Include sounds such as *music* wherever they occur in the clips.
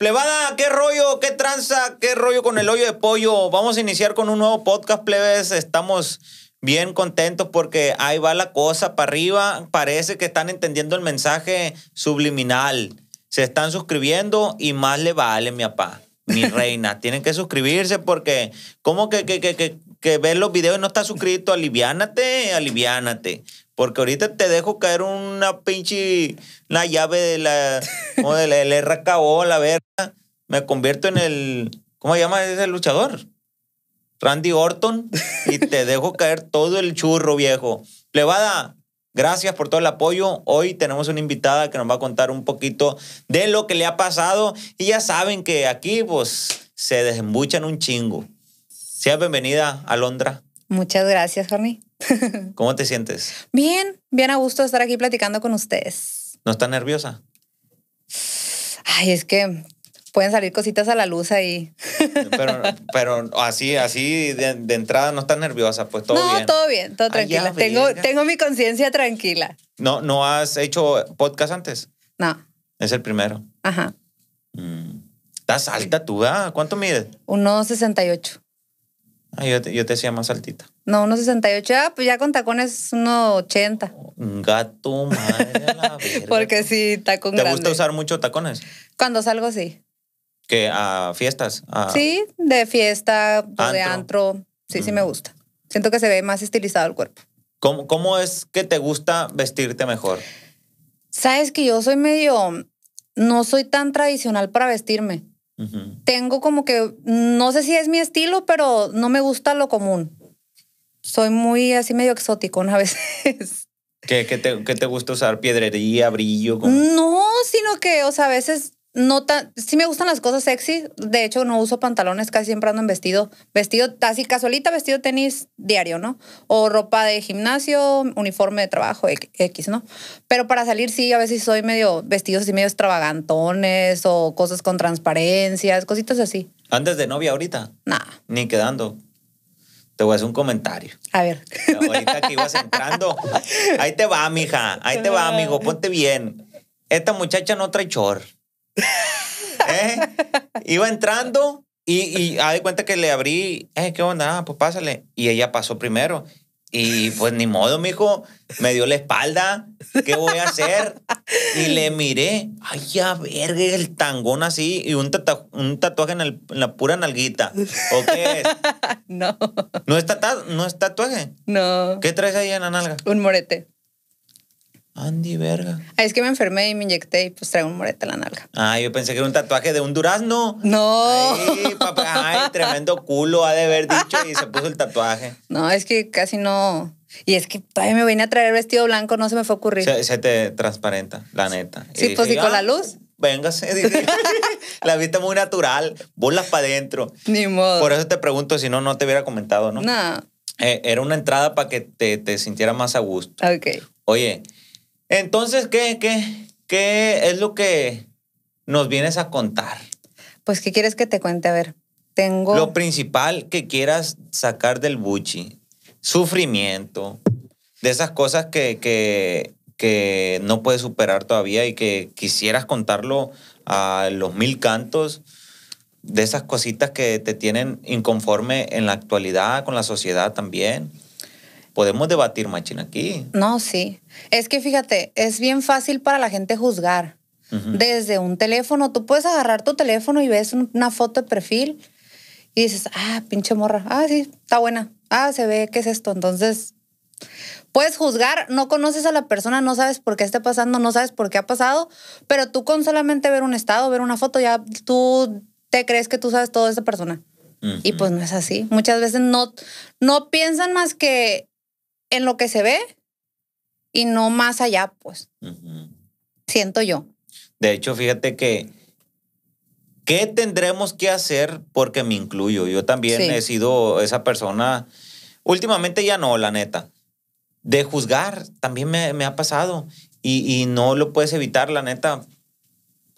Plebada, ¿qué rollo? ¿Qué tranza? ¿Qué rollo con el hoyo de pollo? Vamos a iniciar con un nuevo podcast, plebes. Estamos bien contentos porque ahí va la cosa para arriba. Parece que están entendiendo el mensaje subliminal. Se están suscribiendo y más le vale, mi papá, mi *laughs* reina. Tienen que suscribirse porque, ¿cómo que, que, que, que, ver los videos y no estás suscrito? Aliviánate, aliviánate. Porque ahorita te dejo caer una pinche. la llave de la. de la, RKO, la verga. Me convierto en el. ¿Cómo se llama ese luchador? Randy Orton. Y te dejo caer todo el churro, viejo. Levada, Gracias por todo el apoyo. Hoy tenemos una invitada que nos va a contar un poquito de lo que le ha pasado. Y ya saben que aquí pues se desembuchan un chingo. Sea bienvenida, Alondra. Muchas gracias, Jorni. *laughs* ¿Cómo te sientes? Bien, bien a gusto estar aquí platicando con ustedes. ¿No está nerviosa? Ay, es que pueden salir cositas a la luz ahí. Pero, *laughs* así, así de, entrada no estás nerviosa, pues todo no, bien. No, todo bien, todo tranquila. tengo, tengo mi conciencia tranquila. No, ¿no has hecho podcast antes? No. Es el primero. Ajá. Mm. Estás alta tú, ¿Cuánto mides? 1,68. yo yo te decía más altita. No, 1.68. Ah, pues ya con tacones 80 Gato, madre *laughs* Porque sí, tacón ¿Te gusta usar mucho tacones? Cuando salgo, sí. ¿Que a fiestas? Sí, de fiesta, pues, de antro. Sí, sí me mm. gusta. Siento que se ve más estilizado el cuerpo. ¿Cómo, es que te gusta vestirte mejor? Sabes que yo soy medio... No soy tan tradicional para vestirme. Tengo como que... No sé si es mi estilo, pero no me gusta lo común soy muy así medio exótico a veces. ¿Qué, te, gusta usar? ¿Piedrería, brillo? No, sino que, o a veces no tan. Sí me gustan las cosas sexy. De hecho, no uso pantalones, casi siempre ando en vestido. Vestido así casualita, vestido tenis diario, ¿no? O ropa de gimnasio, uniforme de trabajo, X, ¿no? Pero para salir sí, a veces soy medio vestidos así medio extravagantones o cosas con transparencias, cositas así. ¿Antes de novia ahorita? Nada. Ni quedando te voy a hacer un comentario. A ver. Ahorita que ibas entrando, ahí te va, mija, ahí te va, amigo, ponte bien. Esta muchacha no trae chor. ¿Eh? Iba entrando y, y de cuenta que le abrí, eh, ¿qué onda? Ah, pues pásale. Y ella pasó primero. Y pues ni modo, mijo, me dio la espalda. ¿Qué voy a hacer? Y le miré, ay, ya verga, el tangón así y un, tatuaje en, la pura nalguita. ¿O qué es? *laughs* No. ¿No ¿No es tatuaje? No. ¿Qué traes ahí en la nalga? Un morete. Andy, verga. Ah, es que me enfermé y me inyecté y pues traigo un morete en la nalga. Ah, yo pensé que era un tatuaje de un durazno. No. Ay, papá, tremendo culo ha de haber dicho y se puso el tatuaje. No, es que casi no. Y es que todavía me vine a traer vestido blanco, no se me fue a ocurrir. Se, te transparenta, la neta. Sí, pues y con la ah, luz. Véngase, *laughs* la vista muy natural, burlas para adentro. Ni modo. Por eso te pregunto, si no, no te hubiera comentado, ¿no? No. Eh, era una entrada para que te, te sintieras más a gusto. Ok. Oye, entonces, ¿qué, qué, qué es lo que nos vienes a contar? Pues, ¿qué quieres que te cuente? A ver, tengo... Lo principal que quieras sacar del buchi, sufrimiento, de esas cosas que, que, que no puedes superar todavía y que quisieras contarlo a los mil cantos de esas cositas que te tienen inconforme en la actualidad, con la sociedad también podemos debatir machín aquí. No, sí. Es que fíjate, es bien fácil para la gente juzgar. Desde un teléfono, tú puedes agarrar tu teléfono y ves una foto de perfil y dices, ah, pinche morra, ah, sí, está buena, ah, se ve, ¿qué es esto? Entonces, puedes juzgar, no conoces a la persona, no sabes por qué está pasando, no sabes por qué ha pasado, pero tú con solamente ver un estado, ver una foto, ya tú te crees que tú sabes todo de esa persona. Y pues no es así. Muchas veces no, no piensan más que en lo que se ve y no más allá, pues. Siento yo. De hecho, fíjate que, ¿qué tendremos que hacer? Porque me incluyo. Yo también he sido esa persona, últimamente ya no, la neta. De juzgar también me, ha pasado y, y no lo puedes evitar, la neta.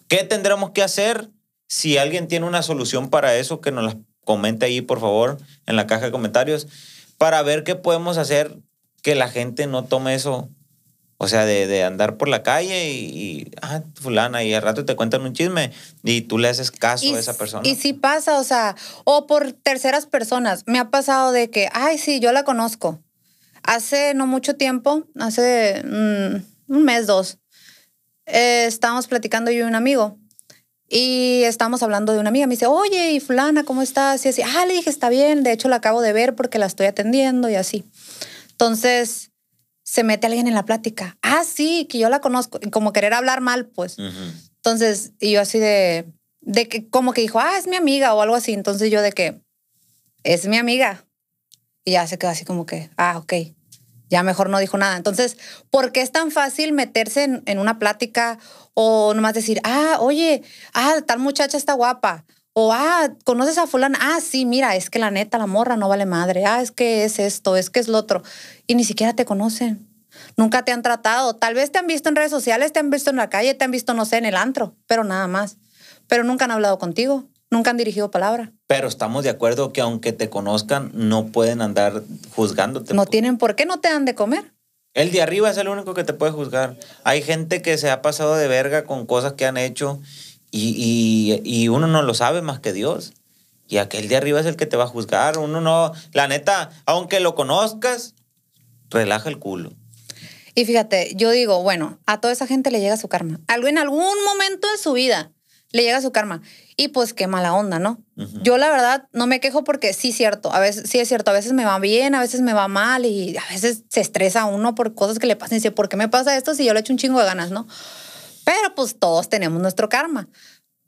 ¿Qué tendremos que hacer? Si alguien tiene una solución para eso, que nos la comente ahí, por favor, en la caja de comentarios, para ver qué podemos hacer que la gente no tome eso. O sea, de, de andar por la calle y, ah, fulana, y al rato te cuentan un chisme y tú le haces caso a esa persona. Y si pasa, o sea, o por terceras personas. Me ha pasado de que, ay, sí, yo la conozco. Hace no mucho tiempo, hace mm, un mes, dos, eh, estábamos platicando yo y un amigo. Y estábamos hablando de una amiga. Me dice, oye, y fulana, ¿cómo estás? Y así, ah, le dije, está bien. De hecho, la acabo de ver porque la estoy atendiendo y así. Entonces se mete alguien en la plática. Ah, sí, que yo la conozco. como querer hablar mal, pues. Entonces, y yo así de, de que como que dijo, ah, es mi amiga o algo así. Entonces yo de que, es mi amiga. Y ya se quedó así como que, ah, ok. Ya mejor no dijo nada. Entonces, ¿por qué es tan fácil meterse en, en una plática o nomás decir, ah, oye, ah, tal muchacha está guapa? O, ah, conoces a fulan ah, sí, mira, es que la neta, la morra no vale madre, ah, es que es esto, es que es lo otro. Y ni siquiera te conocen, nunca te han tratado, tal vez te han visto en redes sociales, te han visto en la calle, te han visto, no sé, en el antro, pero nada más. Pero nunca han hablado contigo, nunca han dirigido palabra. Pero estamos de acuerdo que aunque te conozcan, no pueden andar juzgándote. No tienen por qué, no te dan de comer. El de arriba es el único que te puede juzgar. Hay gente que se ha pasado de verga con cosas que han hecho y, uno no lo sabe más que Dios. Y aquel de arriba es el que te va a juzgar. Uno no, la neta, aunque lo conozcas, relaja el culo. Y fíjate, yo digo, bueno, a toda esa gente le llega su karma. Algo en algún momento de su vida le llega su karma. Y pues qué mala onda, ¿no? Yo la verdad no me quejo porque sí cierto, a veces sí es cierto, a veces me va bien, a veces me va mal y a veces se estresa uno por cosas que le pasan y dice, ¿por qué me pasa esto si yo le echo un chingo de ganas, no? Pero pues todos tenemos nuestro karma.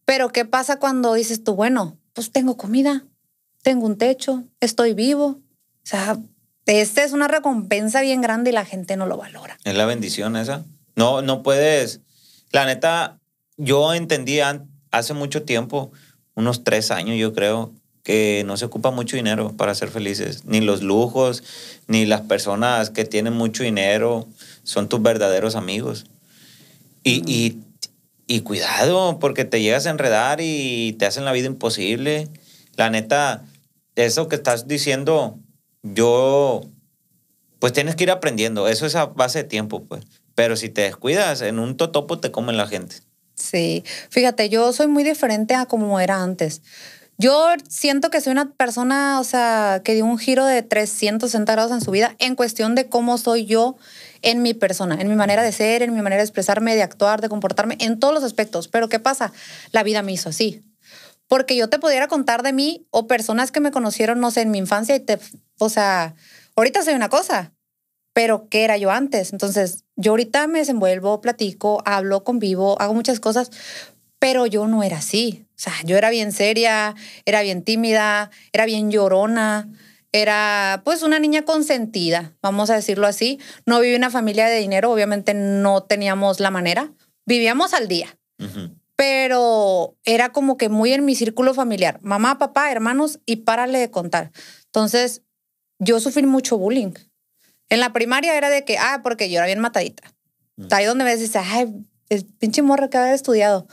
Pero ¿qué pasa cuando dices tú, bueno, pues tengo comida, tengo un techo, estoy vivo? O sea, esta es una recompensa bien grande y la gente no lo valora. Es la bendición esa. No, no puedes. La neta, yo entendí hace mucho tiempo, unos tres años yo creo, que no se ocupa mucho dinero para ser felices. Ni los lujos, ni las personas que tienen mucho dinero son tus verdaderos amigos. Y, cuidado, porque te llegas a enredar y te hacen la vida imposible. La neta, eso que estás diciendo, yo, pues tienes que ir aprendiendo. Eso es a base de tiempo, pues. Pero si te descuidas, en un totopo te comen la gente. Sí, fíjate, yo soy muy diferente a como era antes. Yo siento que soy una persona, o sea, que dio un giro de 360 grados en su vida en cuestión de cómo soy yo en mi persona, en mi manera de ser, en mi manera de expresarme, de actuar, de comportarme, en todos los aspectos. Pero ¿qué pasa? La vida me hizo así. Porque yo te pudiera contar de mí o personas que me conocieron, no sé, en mi infancia y te, o sea, ahorita soy una cosa, pero ¿qué era yo antes? Entonces, yo ahorita me desenvuelvo, platico, hablo, convivo, hago muchas cosas, pero yo no era así. O sea, yo era bien seria, era bien tímida, era bien llorona era pues una niña consentida, vamos a decirlo así. No vivía una familia de dinero, obviamente no teníamos la manera, vivíamos al día, pero era como que muy en mi círculo familiar, mamá, papá, hermanos y párale de contar. Entonces, yo sufrí mucho bullying. En la primaria era de que, ah, porque yo era bien matadita. Uh Ahí donde me dices, ay, el pinche morro que había estudiado.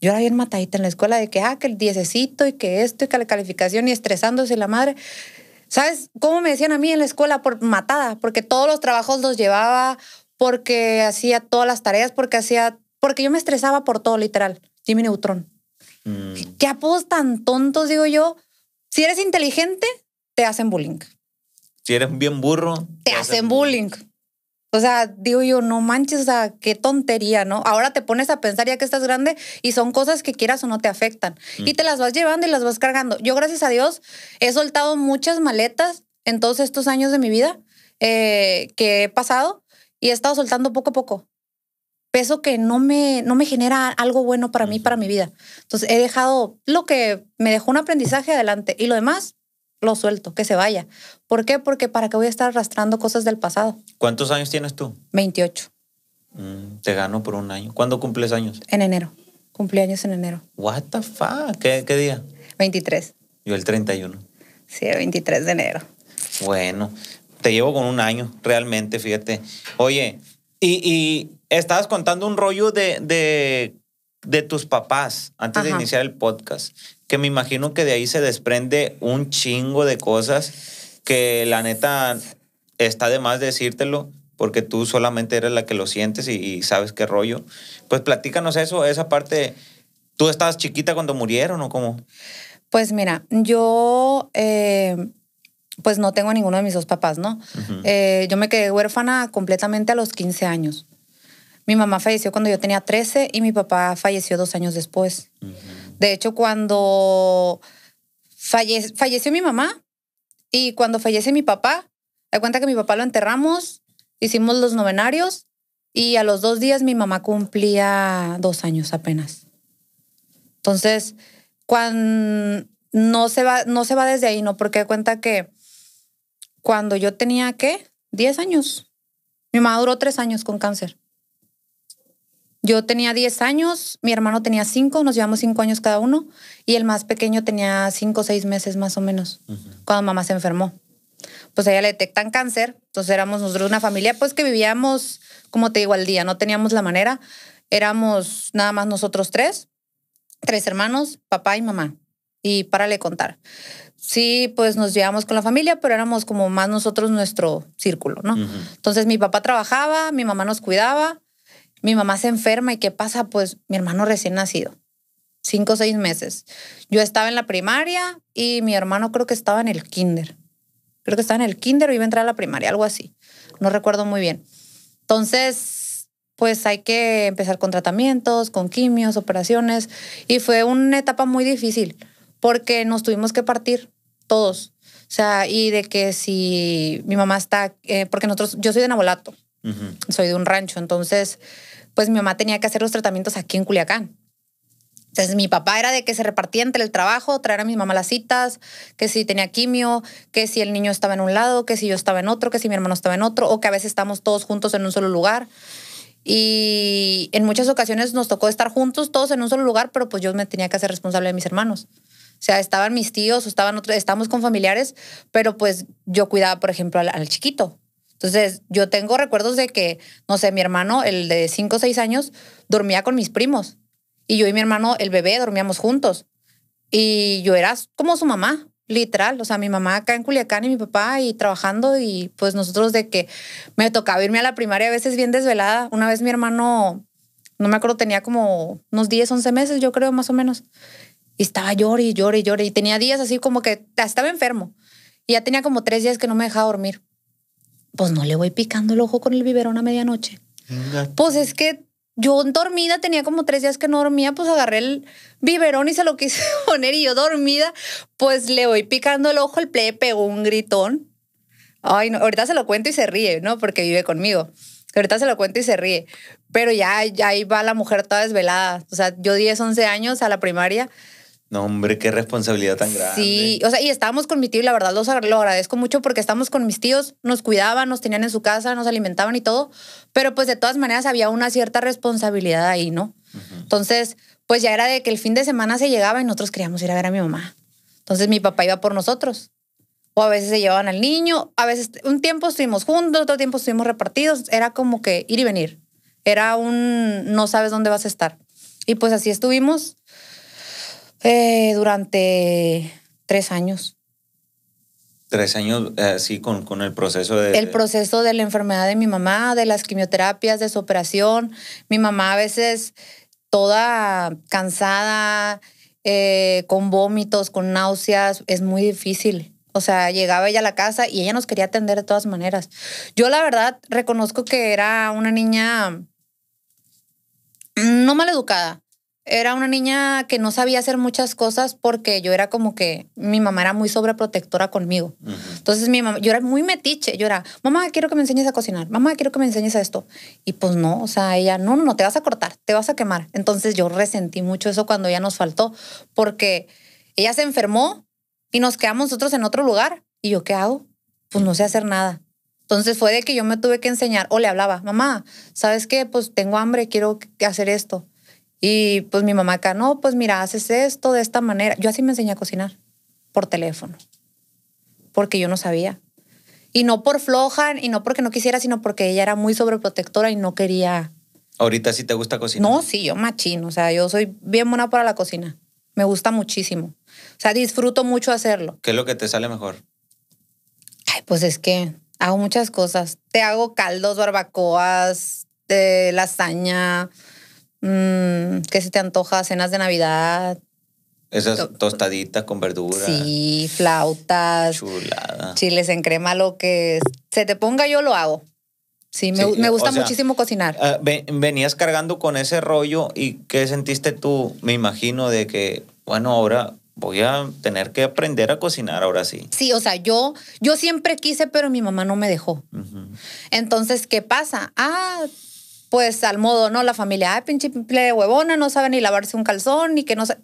Yo era bien matadita en la escuela de que, ah, que el diececito y que esto y que la calificación y estresándose la madre. ¿Sabes cómo me decían a mí en la escuela por matada? Porque todos los trabajos los llevaba, porque hacía todas las tareas, porque hacía, porque yo me estresaba por todo, literal. Jimmy Neutron. Mm. ¿Qué apodos tan tontos, digo yo? Si eres inteligente, te hacen bullying. Si eres bien burro, te, hacen, bullying. O sea, digo yo, no manches, o sea, qué tontería, ¿no? Ahora te pones a pensar ya que estás grande y son cosas que quieras o no te afectan. Y mm. te las vas llevando y las vas cargando. Yo, gracias a Dios, he soltado muchas maletas en todos estos años de mi vida eh, que he pasado y he estado soltando poco a poco. Peso que no me, no me genera algo bueno para mí, para mi vida. Entonces, he dejado lo que me dejó un aprendizaje adelante y lo demás lo suelto, que se vaya. ¿Por qué? Porque para qué voy a estar arrastrando cosas del pasado. ¿Cuántos años tienes tú? 28. Mm, te gano por un año. ¿Cuándo cumples años? En enero. Cumplí años en enero. What the fuck? ¿Qué, día? 23. Yo el 31. Sí, el 23 de enero. Bueno, te llevo con un año, realmente, fíjate. Oye, y, y estabas contando un rollo de, de de tus papás antes de iniciar el podcast, que me imagino que de ahí se desprende un chingo de cosas que la neta está de más decírtelo porque tú solamente eres la que lo sientes y, sabes qué rollo. Pues platícanos eso, esa parte. ¿Tú estabas chiquita cuando murieron o cómo? Pues mira, yo eh, pues no tengo ninguno de mis dos papás, ¿no? Eh, yo me quedé huérfana completamente a los 15 años. Mi mamá falleció cuando yo tenía 13 y mi papá falleció dos años después. De hecho, cuando falleció mi mamá y cuando fallece mi papá, da cuenta que mi papá lo enterramos, hicimos los novenarios y a los dos días mi mamá cumplía dos años apenas. Entonces, cuando no se va, no se va desde ahí, ¿no? Porque da cuenta que cuando yo tenía, ¿qué? Diez años. Mi mamá duró tres años con cáncer. Yo tenía 10 años, mi hermano tenía 5, nos llevamos 5 años cada uno y el más pequeño tenía 5 o 6 meses más o menos cuando mamá se enfermó. Pues a ella le detectan cáncer, entonces éramos nosotros una familia pues que vivíamos, como te digo, al día, no teníamos la manera, éramos nada más nosotros tres, tres hermanos, papá y mamá. Y para le contar. Sí, pues nos llevamos con la familia, pero éramos como más nosotros nuestro círculo, ¿no? Entonces mi papá trabajaba, mi mamá nos cuidaba, mi mamá se enferma y ¿qué pasa? Pues mi hermano recién nacido, cinco o seis meses. Yo estaba en la primaria y mi hermano creo que estaba en el kinder. Creo que estaba en el kinder o iba a entrar a la primaria, algo así. No recuerdo muy bien. Entonces, pues hay que empezar con tratamientos, con quimios, operaciones. Y fue una etapa muy difícil porque nos tuvimos que partir todos. O sea, y de que si mi mamá está, eh, porque nosotros, yo soy de Navolato. soy de un rancho, entonces pues mi mamá tenía que hacer los tratamientos aquí en Culiacán. Entonces mi papá era de que se repartía entre el trabajo, traer a mi mamá las citas, que si tenía quimio, que si el niño estaba en un lado, que si yo estaba en otro, que si mi hermano estaba en otro, o que a veces estamos todos juntos en un solo lugar. Y en muchas ocasiones nos tocó estar juntos todos en un solo lugar, pero pues yo me tenía que hacer responsable de mis hermanos. O sea, estaban mis tíos o estaban otros, estábamos con familiares, pero pues yo cuidaba, por ejemplo, al chiquito. Entonces, yo tengo recuerdos de que, no sé, mi hermano, el de cinco o seis años, dormía con mis primos. Y yo y mi hermano, el bebé, dormíamos juntos. Y yo era como su mamá, literal. O sea, mi mamá acá en Culiacán y mi papá y trabajando y pues nosotros de que me tocaba irme a la primaria a veces bien desvelada. Una vez mi hermano, no me acuerdo, tenía como unos 10, 11 meses, yo creo, más o menos. Y estaba llorando y llorando y llorando. Y tenía días así como que estaba enfermo. Y ya tenía como tres días que no me dejaba dormir pues no le voy picando el ojo con el biberón a medianoche. Pues es que yo dormida, tenía como tres días que no dormía, pues agarré el biberón y se lo quise *laughs* poner y yo dormida, pues le voy picando el ojo, el plebe pegó un gritón. Ay, no, ahorita se lo cuento y se ríe, ¿no? Porque vive conmigo. Ahorita se lo cuento y se ríe. Pero ya, ya ahí va la mujer toda desvelada. O sea, yo 10, 11 años a la primaria, no, hombre, qué responsabilidad tan grande. Sí, o sea, y estábamos con mi tío y la verdad los, lo agradezco mucho porque estábamos con mis tíos, nos cuidaban, nos tenían en su casa, nos alimentaban y todo, pero pues de todas maneras había una cierta responsabilidad ahí, ¿no? Entonces, pues ya era de que el fin de semana se llegaba y nosotros queríamos ir a ver a mi mamá. Entonces mi papá iba por nosotros. O a veces se llevaban al niño, a veces un tiempo estuvimos juntos, otro tiempo estuvimos repartidos, era como que ir y venir. Era un no sabes dónde vas a estar. Y pues así estuvimos eh, durante tres años. Tres años así eh, con, con el proceso de... El proceso de la enfermedad de mi mamá, de las quimioterapias, de su operación. Mi mamá a veces toda cansada, eh, con vómitos, con náuseas, es muy difícil. O sea, llegaba ella a la casa y ella nos quería atender de todas maneras. Yo la verdad reconozco que era una niña no mal educada, era una niña que no sabía hacer muchas cosas porque yo era como que mi mamá era muy sobreprotectora conmigo. Entonces mi mamá, yo era muy metiche, yo era, mamá, quiero que me enseñes a cocinar, mamá, quiero que me enseñes a esto. Y pues no, o sea, ella, no, no, te vas a cortar, te vas a quemar. Entonces yo resentí mucho eso cuando ella nos faltó, porque ella se enfermó y nos quedamos nosotros en otro lugar. ¿Y yo qué hago? Pues no sé hacer nada. Entonces fue de que yo me tuve que enseñar o le hablaba, mamá, ¿sabes qué? Pues tengo hambre, quiero hacer esto. Y pues mi mamá acá, no, pues mira, haces esto de esta manera. Yo así me enseñé a cocinar por teléfono, porque yo no sabía. Y no por floja, y no porque no quisiera, sino porque ella era muy sobreprotectora y no quería. ¿Ahorita sí te gusta cocinar? No, sí, yo machino O sea, yo soy bien buena para la cocina. Me gusta muchísimo. O sea, disfruto mucho hacerlo. ¿Qué es lo que te sale mejor? Ay, pues es que hago muchas cosas. Te hago caldos, barbacoas, eh, lasaña, que mm, ¿Qué se te antoja? Cenas de Navidad. Esas tostaditas con verduras. Sí, flautas. Chulada. Chiles en crema, lo que se te ponga yo lo hago. Sí, me, gusta muchísimo cocinar. Ah, venías cargando con ese rollo y ¿qué sentiste tú? Me imagino de que, bueno, ahora voy a tener que aprender a cocinar ahora sí. Sí, o sea, yo, yo siempre quise, pero mi mamá no me dejó. Entonces, ¿qué pasa? Ah, pues al modo, ¿no? La familia, ay, pinche de huevona, no sabe ni lavarse un calzón, ni que no sabe.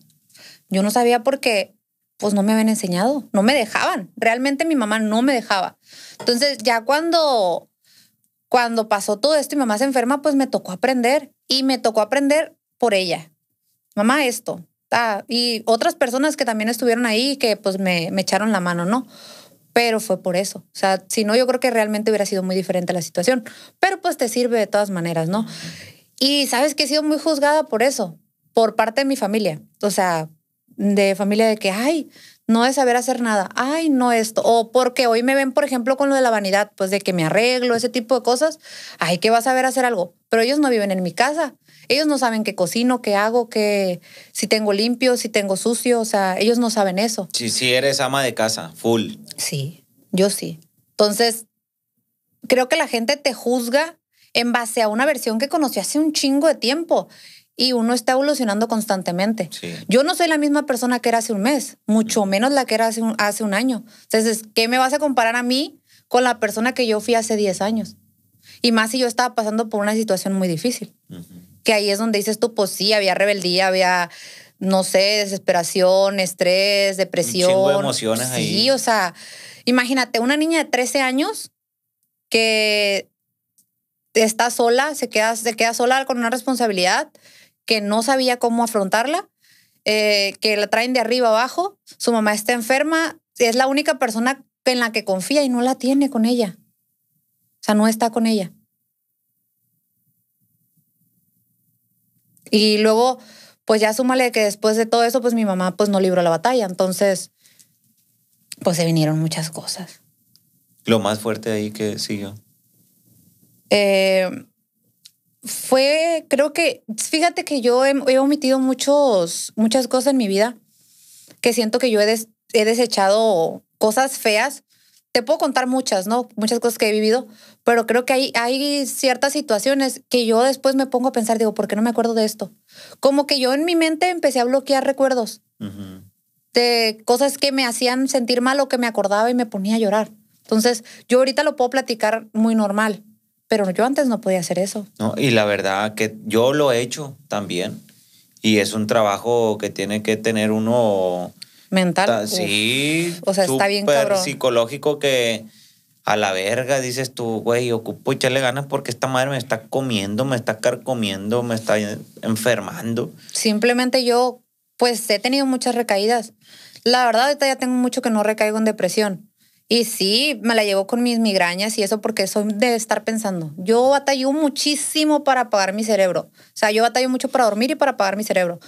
Yo no sabía qué, pues no me habían enseñado, no me dejaban. Realmente mi mamá no me dejaba. Entonces, ya cuando, cuando pasó todo esto y mamá se enferma, pues me tocó aprender y me tocó aprender por ella. Mamá, esto. y otras personas que también estuvieron ahí que pues me, me echaron la mano, ¿no? pero fue por eso. O sea, si no, yo creo que realmente hubiera sido muy diferente la situación. Pero pues te sirve de todas maneras, ¿no? Y sabes que he sido muy juzgada por eso, por parte de mi familia. O sea, de familia de que, ay, no es saber hacer nada, ay, no esto. O porque hoy me ven, por ejemplo, con lo de la vanidad, pues de que me arreglo, ese tipo de cosas, ay, que vas a saber hacer algo. Pero ellos no viven en mi casa. Ellos no saben qué cocino, qué hago, qué, si tengo limpio, si tengo sucio, o sea, ellos no saben eso. Sí, sí, eres ama de casa, full. Sí, yo sí. Entonces, creo que la gente te juzga en base a una versión que conoció hace un chingo de tiempo y uno está evolucionando constantemente. Yo no soy la misma persona que era hace un mes, mucho mm. menos la que era hace un, año. Entonces, ¿qué me vas a comparar a mí con la persona que yo fui hace 10 años? Y más si yo estaba pasando por una situación muy difícil. Uh que ahí es donde dices tú, pues sí, había rebeldía, había, no sé, desesperación, estrés, depresión. emociones ahí. Sí, o sea, imagínate, una niña de 13 años que está sola, se queda, se queda sola con una responsabilidad que no sabía cómo afrontarla, eh, que la traen de arriba abajo, su mamá está enferma, es la única persona en la que confía y no la tiene con ella. O sea, no está con ella. Y luego, pues ya súmale que después de todo eso, pues mi mamá pues no libró la batalla. Entonces, pues se vinieron muchas cosas. Lo más fuerte ahí que siguió. Eh, fue, creo que, fíjate que yo he, omitido muchos, muchas cosas en mi vida que siento que yo he, he desechado cosas feas te puedo contar muchas, ¿no? Muchas cosas que he vivido, pero creo que hay, hay ciertas situaciones que yo después me pongo a pensar, digo, ¿por qué no me acuerdo de esto? Como que yo en mi mente empecé a bloquear recuerdos de cosas que me hacían sentir mal o que me acordaba y me ponía a llorar. Entonces, yo ahorita lo puedo platicar muy normal, pero yo antes no podía hacer eso. No, y la verdad que yo lo he hecho también. Y es un trabajo que tiene que tener uno mental. sí. O sea, está bien cabrón. psicológico que a la verga dices tú, güey, ocupo echarle ganas porque esta madre me está comiendo, me está carcomiendo, me está enfermando. Simplemente yo, pues he tenido muchas recaídas. La verdad, ahorita ya tengo mucho que no recaigo en depresión. Y sí, me la llevo con mis migrañas y eso porque soy de estar pensando. Yo batallo muchísimo para apagar mi cerebro. O sea, yo batallo mucho para dormir y para apagar mi cerebro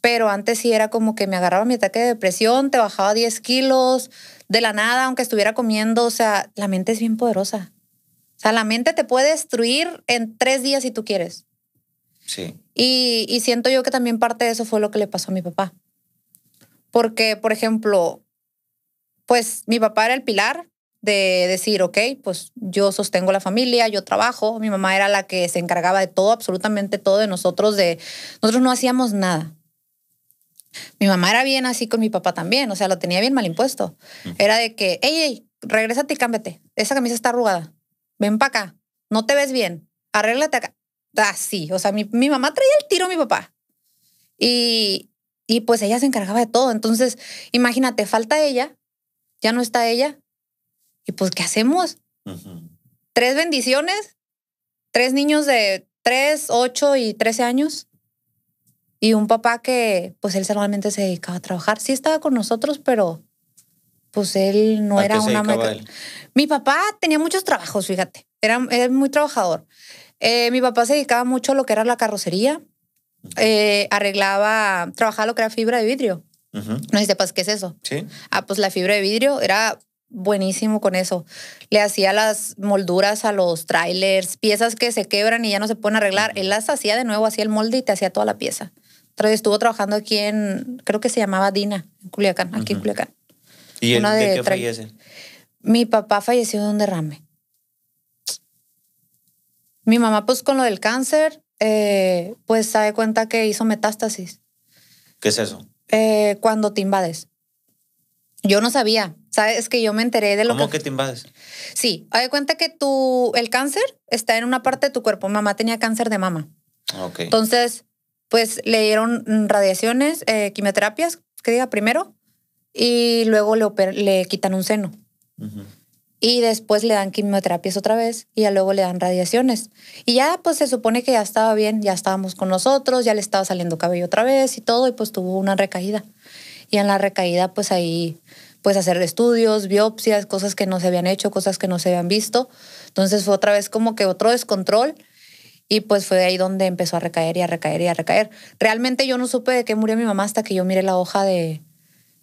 pero antes sí era como que me agarraba mi ataque de depresión, te bajaba 10 kilos, de la nada, aunque estuviera comiendo, o sea, la mente es bien poderosa. O sea, la mente te puede destruir en tres días si tú quieres. Sí. Y, siento yo que también parte de eso fue lo que le pasó a mi papá. Porque, por ejemplo, pues mi papá era el pilar de decir, ok, pues yo sostengo la familia, yo trabajo, mi mamá era la que se encargaba de todo, absolutamente todo de nosotros, de nosotros no hacíamos nada. Mi mamá era bien así con mi papá también, o sea, lo tenía bien mal impuesto. Era de que, hey, hey, regrésate y cámbiate. Esa camisa está arrugada. Ven para acá. No te ves bien. Arréglate acá. Así. o sea, mi, mamá traía el tiro a mi papá. Y, pues ella se encargaba de todo. Entonces, imagínate, falta ella, ya no está ella. Y pues, ¿qué hacemos? Tres bendiciones, tres niños de tres, ocho y trece años. Y un papá que, pues él normalmente se dedicaba a trabajar. Sí estaba con nosotros, pero pues él no era una... Él? Mi papá tenía muchos trabajos, fíjate. Era, muy trabajador. Eh, mi papá se dedicaba mucho a lo que era la carrocería. Eh, arreglaba, trabajaba lo que era fibra de vidrio. No sé si qué es eso. Sí. Ah, pues la fibra de vidrio era buenísimo con eso. Le hacía las molduras a los trailers, piezas que se quebran y ya no se pueden arreglar. Él las hacía de nuevo, hacía el molde y te hacía toda la pieza estuvo trabajando aquí en, creo que se llamaba Dina, en Culiacán, aquí en Culiacán. ¿Y Una de, fallece? Mi papá falleció de un derrame. Mi mamá, pues con lo del cáncer, eh, pues sabe cuenta que hizo metástasis. ¿Qué es eso? Eh, cuando te invades. Yo no sabía, ¿sabes? que yo me enteré de lo ¿Cómo que... que te invades? Sí, hay cuenta que tu, el cáncer está en una parte de tu cuerpo. Mamá tenía cáncer de mama. Okay. Entonces, pues le dieron mm, radiaciones, eh, quimioterapias, que diga primero, y luego le, quitan un seno. Y después le dan quimioterapias otra vez y ya luego le dan radiaciones. Y ya pues se supone que ya estaba bien, ya estábamos con nosotros, ya le estaba saliendo cabello otra vez y todo, y pues tuvo una recaída. Y en la recaída pues ahí pues hacer estudios, biopsias, cosas que no se habían hecho, cosas que no se habían visto. Entonces fue otra vez como que otro descontrol y pues fue de ahí donde empezó a recaer y a recaer y a recaer. Realmente yo no supe de qué murió mi mamá hasta que yo miré la hoja de...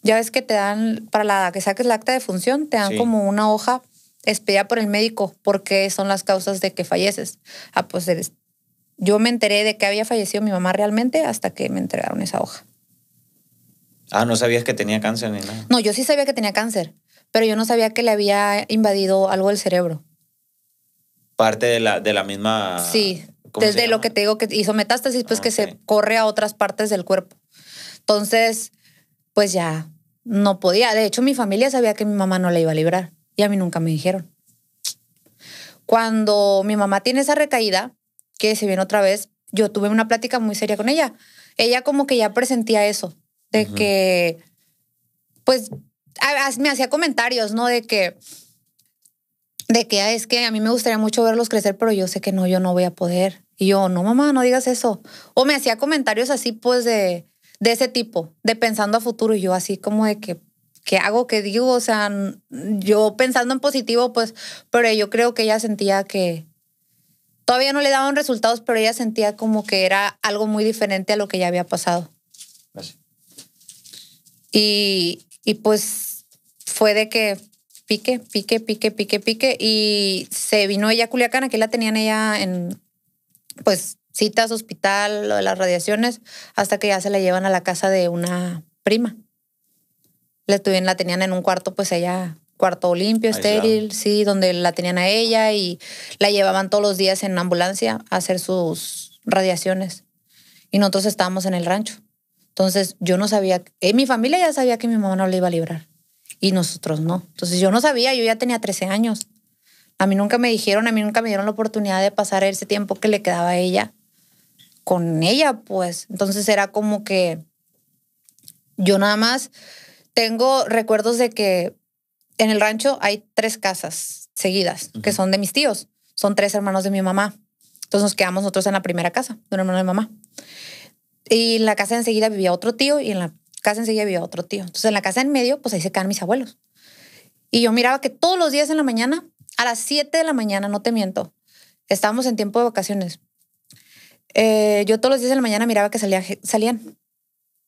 Ya ves que te dan, para la que saques la acta de función, te dan como una hoja expedida por el médico porque son las causas de que falleces. Ah, pues yo me enteré de que había fallecido mi mamá realmente hasta que me entregaron esa hoja. Ah, no sabías que tenía cáncer ni nada. No, yo sí sabía que tenía cáncer, pero yo no sabía que le había invadido algo del cerebro. Parte de la, de la misma... Sí, desde lo que te digo que hizo metástasis, pues ah, que se corre a otras partes del cuerpo. Entonces, pues ya no podía. De hecho, mi familia sabía que mi mamá no la iba a librar y a mí nunca me dijeron. Cuando mi mamá tiene esa recaída, que se viene otra vez, yo tuve una plática muy seria con ella. Ella como que ya presentía eso, de que, pues, me hacía comentarios, ¿no? De que, de que ah, es que a mí me gustaría mucho verlos crecer, pero yo sé que no, yo no voy a poder. Y yo, no, mamá, no digas eso. O me hacía comentarios así, pues, de, de ese tipo, de pensando a futuro. Y yo así como de que, ¿qué hago? ¿Qué digo? O sea, yo pensando en positivo, pues, pero yo creo que ella sentía que todavía no le daban resultados, pero ella sentía como que era algo muy diferente a lo que ya había pasado. Así. Y, y pues fue de que pique, pique, pique, pique, pique. Y se vino ella a Culiacán, aquí la tenían ella en pues citas, hospital, lo de las radiaciones, hasta que ya se la llevan a la casa de una prima. La, tuvieron, la tenían en un cuarto, pues ella, cuarto limpio, estéril, sí, donde la tenían a ella y la llevaban todos los días en ambulancia a hacer sus radiaciones. Y nosotros estábamos en el rancho. Entonces yo no sabía, eh, mi familia ya sabía que mi mamá no la iba a librar y nosotros no. Entonces yo no sabía, yo ya tenía 13 años. A mí nunca me dijeron, a mí nunca me dieron la oportunidad de pasar ese tiempo que le quedaba a ella con ella, pues. Entonces era como que yo nada más tengo recuerdos de que en el rancho hay tres casas seguidas que son de mis tíos. Son tres hermanos de mi mamá. Entonces nos quedamos nosotros en la primera casa de un hermano de mamá. Y en la casa enseguida vivía otro tío y en la casa enseguida vivía otro tío. Entonces en la casa en medio, pues ahí se quedan mis abuelos. Y yo miraba que todos los días en la mañana a las 7 de la mañana, no te miento, estábamos en tiempo de vacaciones. Eh, yo todos los días de la mañana miraba que salía, salían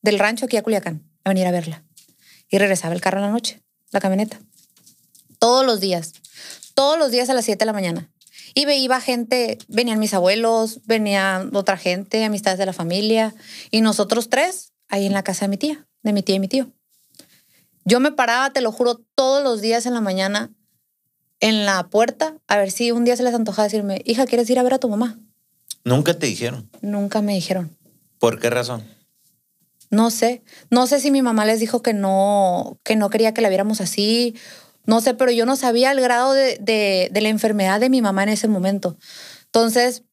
del rancho aquí a Culiacán a venir a verla. Y regresaba el carro en la noche, la camioneta. Todos los días. Todos los días a las 7 de la mañana. Y veía gente, venían mis abuelos, venía otra gente, amistades de la familia. Y nosotros tres ahí en la casa de mi tía, de mi tía y mi tío. Yo me paraba, te lo juro, todos los días en la mañana en la puerta a ver si un día se les antoja decirme, hija, ¿quieres ir a ver a tu mamá? Nunca te dijeron. Nunca me dijeron. ¿Por qué razón? No sé. No sé si mi mamá les dijo que no, que no quería que la viéramos así. No sé, pero yo no sabía el grado de, la enfermedad de mi mamá en ese momento. Entonces,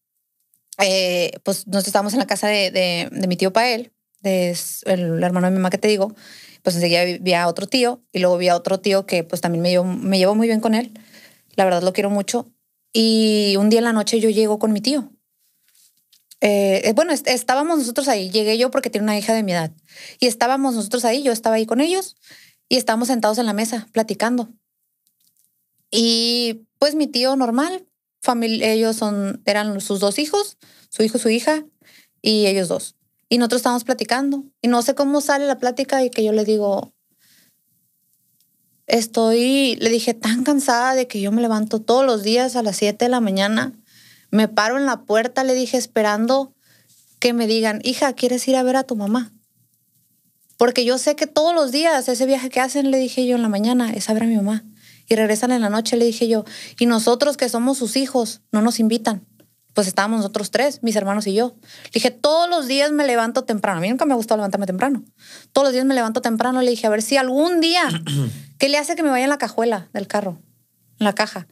eh, pues nosotros estábamos en la casa de, mi tío Pael, el hermano de mi mamá que te digo. Pues enseguida vi a otro tío y luego vi a otro tío que pues también me llevó me muy bien con él. La verdad lo quiero mucho. Y un día en la noche yo llego con mi tío. Eh, eh, bueno, estábamos nosotros ahí. Llegué yo porque tiene una hija de mi edad. Y estábamos nosotros ahí, yo estaba ahí con ellos y estábamos sentados en la mesa platicando. Y pues mi tío normal, ellos son, eran sus dos hijos, su hijo, su hija y ellos dos. Y nosotros estábamos platicando. Y no sé cómo sale la plática y que yo le digo, estoy, le dije, tan cansada de que yo me levanto todos los días a las 7 de la mañana, me paro en la puerta, le dije, esperando que me digan, hija, ¿quieres ir a ver a tu mamá? Porque yo sé que todos los días ese viaje que hacen, le dije yo en la mañana, es a ver a mi mamá. Y regresan en la noche, le dije yo. Y nosotros que somos sus hijos, no nos invitan pues estábamos nosotros tres, mis hermanos y yo. Le dije, todos los días me levanto temprano. A mí nunca me ha gustado levantarme temprano. Todos los días me levanto temprano. Le dije, a ver si algún día, *clears throat* ¿qué le hace que me vaya en la cajuela del carro? En la caja.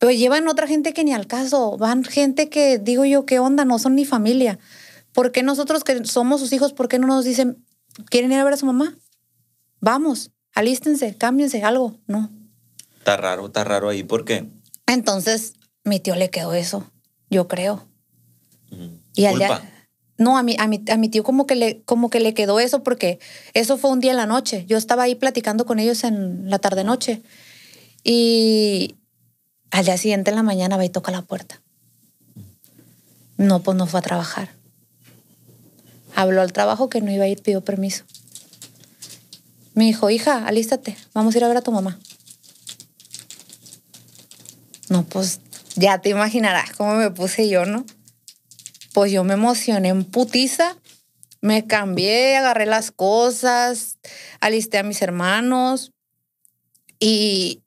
Pero llevan otra gente que ni al caso. Van gente que, digo yo, ¿qué onda? No son ni familia. ¿Por qué nosotros que somos sus hijos, por qué no nos dicen, quieren ir a ver a su mamá? Vamos, alístense, cámbiense, algo. No. Está raro, está raro ahí. ¿Por qué? Entonces, mi tío le quedó eso yo creo. Y al día, no, a mi, a, mi, a mi tío como que, le, como que le quedó eso porque eso fue un día en la noche. Yo estaba ahí platicando con ellos en la tarde-noche. Y al día siguiente en la mañana va y toca la puerta. No, pues no fue a trabajar. Habló al trabajo que no iba a ir, pidió permiso. Me dijo, hija, alístate, vamos a ir a ver a tu mamá. No, pues ya te imaginarás cómo me puse yo, ¿no? Pues yo me emocioné en putiza, me cambié, agarré las cosas, alisté a mis hermanos y,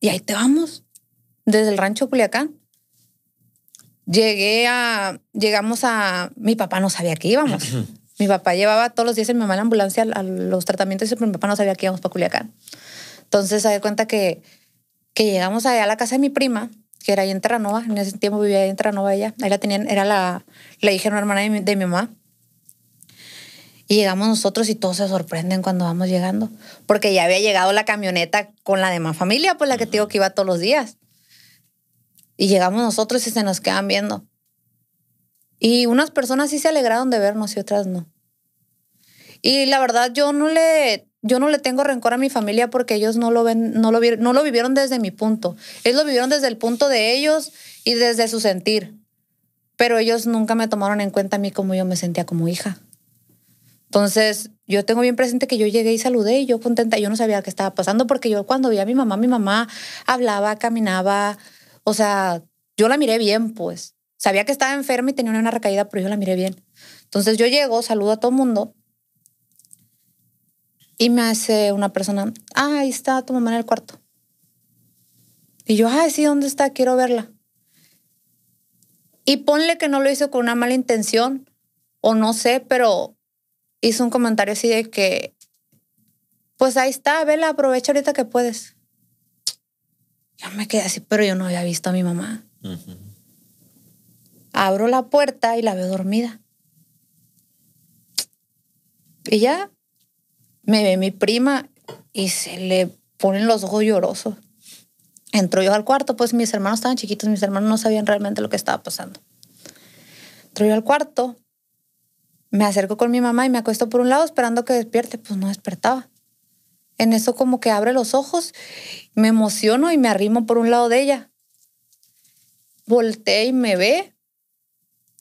y ahí te vamos, desde el rancho Culiacán. Llegué a, llegamos a, mi papá no sabía que íbamos. *clears throat* mi papá llevaba todos los días en mi mamá la ambulancia a los tratamientos pero mi papá no sabía que íbamos para Culiacán. Entonces, se da cuenta que, que llegamos allá a la casa de mi prima que era ahí en Terranova, en ese tiempo vivía ahí en Terranova ella, ahí la tenían, era la, hija una hermana de mi, mamá. Y llegamos nosotros y todos se sorprenden cuando vamos llegando, porque ya había llegado la camioneta con la demás familia, pues la que te digo que iba todos los días. Y llegamos nosotros y se nos quedan viendo. Y unas personas sí se alegraron de vernos y otras no. Y la verdad yo no le yo no le tengo rencor a mi familia porque ellos no lo ven, no lo, vivieron desde mi punto. Ellos lo vivieron desde el punto de ellos y desde su sentir. Pero ellos nunca me tomaron en cuenta a mí como yo me sentía como hija. Entonces, yo tengo bien presente que yo llegué y saludé y yo contenta, yo no sabía qué estaba pasando porque yo cuando vi a mi mamá, mi mamá hablaba, caminaba, o sea, yo la miré bien, pues. Sabía que estaba enferma y tenía una recaída, pero yo la miré bien. Entonces yo llego, saludo a todo mundo y me hace una persona, ah, ahí está tu mamá en el cuarto. Y yo, ah, sí, ¿dónde está? Quiero verla. Y ponle que no lo hizo con una mala intención, o no sé, pero hizo un comentario así de que, pues ahí está, vela, aprovecha ahorita que puedes. Yo me quedé así, pero yo no había visto a mi mamá. Abro la puerta y la veo dormida. Y ya me ve mi prima y se le ponen los ojos llorosos. Entro yo al cuarto, pues mis hermanos estaban chiquitos, mis hermanos no sabían realmente lo que estaba pasando. Entro yo al cuarto, me acerco con mi mamá y me acuesto por un lado esperando que despierte, pues no despertaba. En eso como que abre los ojos, me emociono y me arrimo por un lado de ella. Volté y me ve,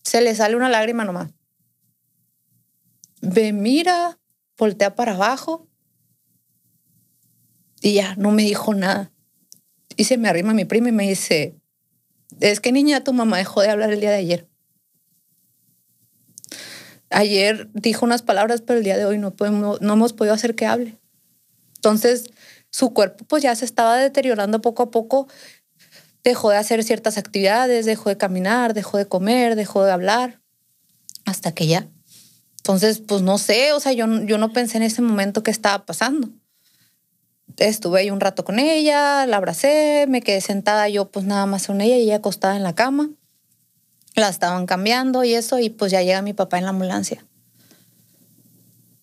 se le sale una lágrima nomás. Ve, mira, voltea para abajo y ya no me dijo nada. Y se me arrima mi prima y me dice, es que niña, tu mamá dejó de hablar el día de ayer. Ayer dijo unas palabras, pero el día de hoy no, podemos, no hemos podido hacer que hable. Entonces, su cuerpo pues ya se estaba deteriorando poco a poco. Dejó de hacer ciertas actividades, dejó de caminar, dejó de comer, dejó de hablar, hasta que ya entonces, pues no sé, o sea, yo, yo no pensé en ese momento qué estaba pasando. Estuve ahí un rato con ella, la abracé, me quedé sentada yo pues nada más con ella y ella acostada en la cama. La estaban cambiando y eso, y pues ya llega mi papá en la ambulancia.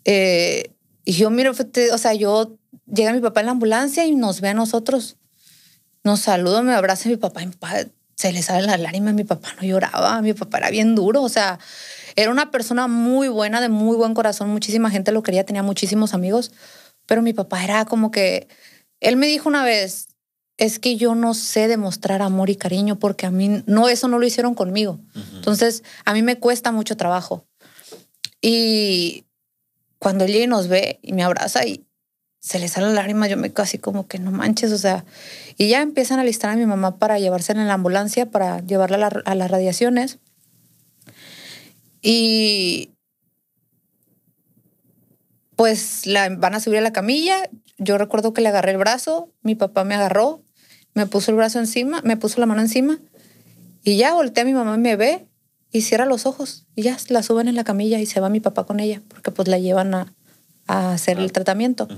Eh, y yo, miro, o sea, yo llega mi papá en la ambulancia y nos ve a nosotros. Nos saluda, me abraza mi papá, mi papá se le salen las lágrimas, mi papá no lloraba, mi papá era bien duro, o sea, era una persona muy buena, de muy buen corazón, muchísima gente lo quería, tenía muchísimos amigos, pero mi papá era como que, él me dijo una vez, es que yo no sé demostrar amor y cariño porque a mí no, eso no lo hicieron conmigo. Entonces, a mí me cuesta mucho trabajo. Y cuando él nos ve y me abraza y se le salen lágrimas, yo me casi como que no manches, o sea, y ya empiezan a listar a mi mamá para llevársela en la ambulancia, para llevarla a las radiaciones. Y pues la van a subir a la camilla. Yo recuerdo que le agarré el brazo, mi papá me agarró, me puso el brazo encima, me puso la mano encima y ya volteé a mi mamá y me ve y cierra los ojos y ya la suben en la camilla y se va mi papá con ella porque pues la llevan a, hacer el tratamiento.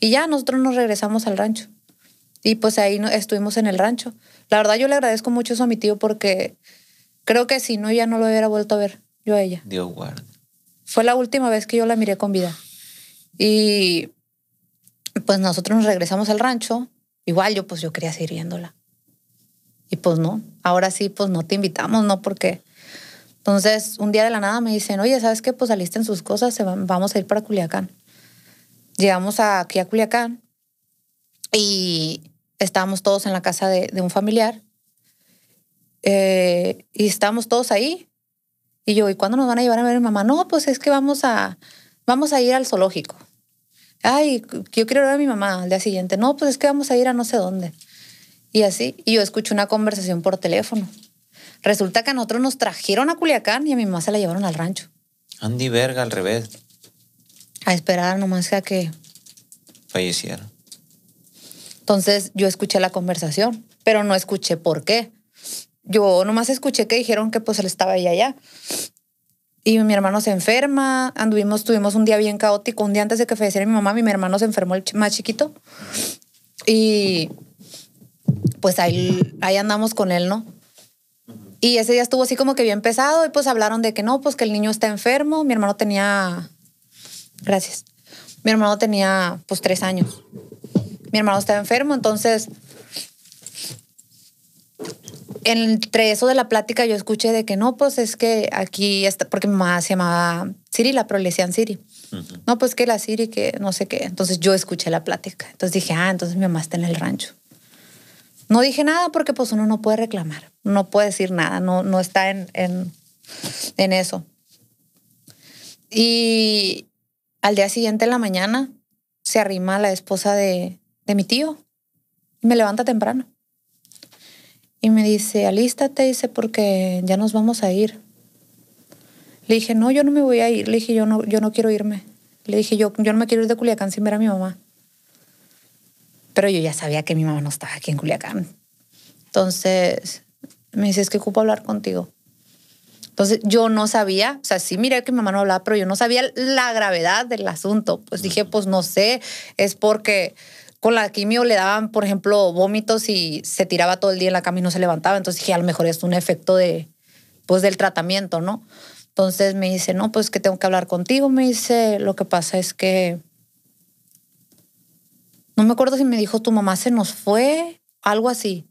Y ya nosotros nos regresamos al rancho. Y pues ahí estuvimos en el rancho. La verdad yo le agradezco mucho eso a mi tío porque creo que si no ya no lo hubiera vuelto a ver a ella. Dios guarde. Fue la última vez que yo la miré con vida. Y pues nosotros nos regresamos al rancho. Igual yo pues yo quería seguir viéndola Y pues no, ahora sí pues no te invitamos, ¿no? Porque... Entonces un día de la nada me dicen, oye, ¿sabes qué? Pues alisten sus cosas, vamos a ir para Culiacán. Llegamos aquí a Culiacán y estábamos todos en la casa de, un familiar. Eh, y estábamos todos ahí y yo, ¿y cuándo nos van a llevar a ver a mi mamá? No, pues es que vamos a, vamos a ir al zoológico. Ay, yo quiero ver a mi mamá al día siguiente. No, pues es que vamos a ir a no sé dónde. Y así, y yo escucho una conversación por teléfono. Resulta que a nosotros nos trajeron a Culiacán y a mi mamá se la llevaron al rancho. Andy Verga al revés. A esperar nomás a que... Fallecieron. Entonces yo escuché la conversación, pero no escuché por qué. Yo nomás escuché que dijeron que pues él estaba ahí allá. Y mi hermano se enferma, anduvimos, tuvimos un día bien caótico, un día antes de que falleciera mi mamá, mi hermano se enfermó el más chiquito. Y pues ahí, ahí andamos con él, ¿no? Y ese día estuvo así como que bien pesado y pues hablaron de que no, pues que el niño está enfermo. Mi hermano tenía, gracias, mi hermano tenía pues tres años. Mi hermano está enfermo, entonces entre eso de la plática yo escuché de que no, pues es que aquí está, porque mi mamá se llamaba Siri, la pero Siri. No, pues que la Siri, que no sé qué. Entonces yo escuché la plática. Entonces dije, ah, entonces mi mamá está en el rancho. No dije nada porque pues uno no puede reclamar, no puede decir nada, no, no está en, en, eso. Y al día siguiente en la mañana se arrima la esposa de, de mi tío. Me levanta temprano. Y me dice, alístate, dice, porque ya nos vamos a ir. Le dije, no, yo no me voy a ir. Le dije, yo no, yo no quiero irme. Le dije, yo, yo no me quiero ir de Culiacán sin ver a mi mamá. Pero yo ya sabía que mi mamá no estaba aquí en Culiacán. Entonces, me dice, es que ocupo hablar contigo. Entonces, yo no sabía, o sea, sí miré que mi mamá no hablaba, pero yo no sabía la gravedad del asunto. Pues dije, pues no sé, es porque con la quimio le daban, por ejemplo, vómitos y se tiraba todo el día en la cama y no se levantaba. Entonces dije, a lo mejor es un efecto de, pues, del tratamiento, ¿no? Entonces me dice, no, pues que tengo que hablar contigo. Me dice, lo que pasa es que no me acuerdo si me dijo tu mamá se nos fue, algo así.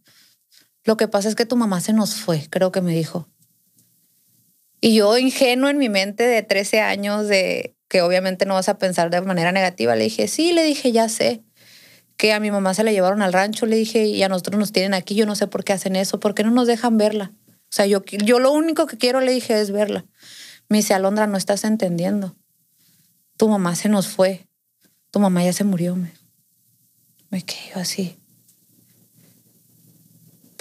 Lo que pasa es que tu mamá se nos fue, creo que me dijo. Y yo ingenuo en mi mente de 13 años, de que obviamente no vas a pensar de manera negativa, le dije, sí, le dije, ya sé que a mi mamá se la llevaron al rancho, le dije, y a nosotros nos tienen aquí, yo no sé por qué hacen eso, por qué no nos dejan verla. O sea, yo, yo lo único que quiero, le dije, es verla. Me dice, Alondra, no estás entendiendo. Tu mamá se nos fue. Tu mamá ya se murió. Me, me quedo así.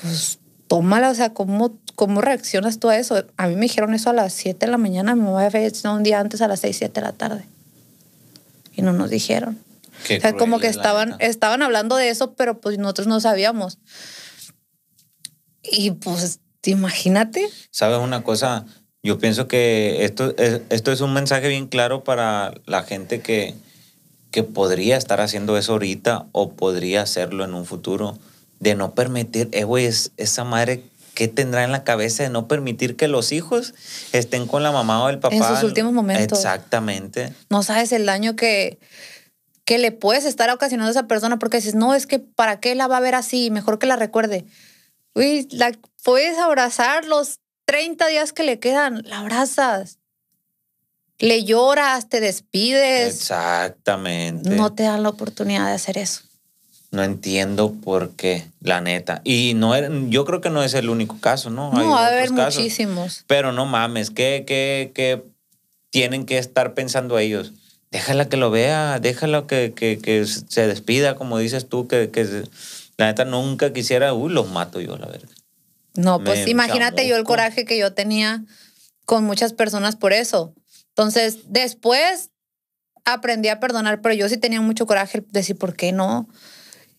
Pues tómala, o sea, ¿cómo, ¿cómo reaccionas tú a eso? A mí me dijeron eso a las 7 de la mañana, mi mamá había fallecido un día antes a las 6, 7 de la tarde. Y no nos dijeron como que estaban, estaban hablando de eso, pero pues nosotros no sabíamos. Y pues, imagínate. ¿Sabes una cosa? Yo pienso que esto es, esto es un mensaje bien claro para la gente que, que podría estar haciendo eso ahorita o podría hacerlo en un futuro. De no permitir, eh, es, esa madre ¿qué tendrá en la cabeza de no permitir que los hijos estén con la mamá o el papá? En sus últimos momentos. Exactamente. No sabes el daño que, que le puedes estar ocasionando a esa persona porque dices, no, es que para qué la va a ver así, mejor que la recuerde. Uy, la puedes abrazar los 30 días que le quedan, la abrazas. Le lloras, te despides. Exactamente. No te dan la oportunidad de hacer eso. No entiendo por qué, la neta. Y no yo creo que no es el único caso, ¿no? No, a haber muchísimos. Pero no mames, ¿qué, qué tienen que estar pensando ellos? déjala que lo vea, déjala que, que, se despida, como dices tú, que, la neta nunca quisiera, uy, los mato yo, la verdad. No, pues imagínate yo el coraje que yo tenía con muchas personas por eso. Entonces, después aprendí a perdonar, pero yo sí tenía mucho coraje de decir, ¿por qué no?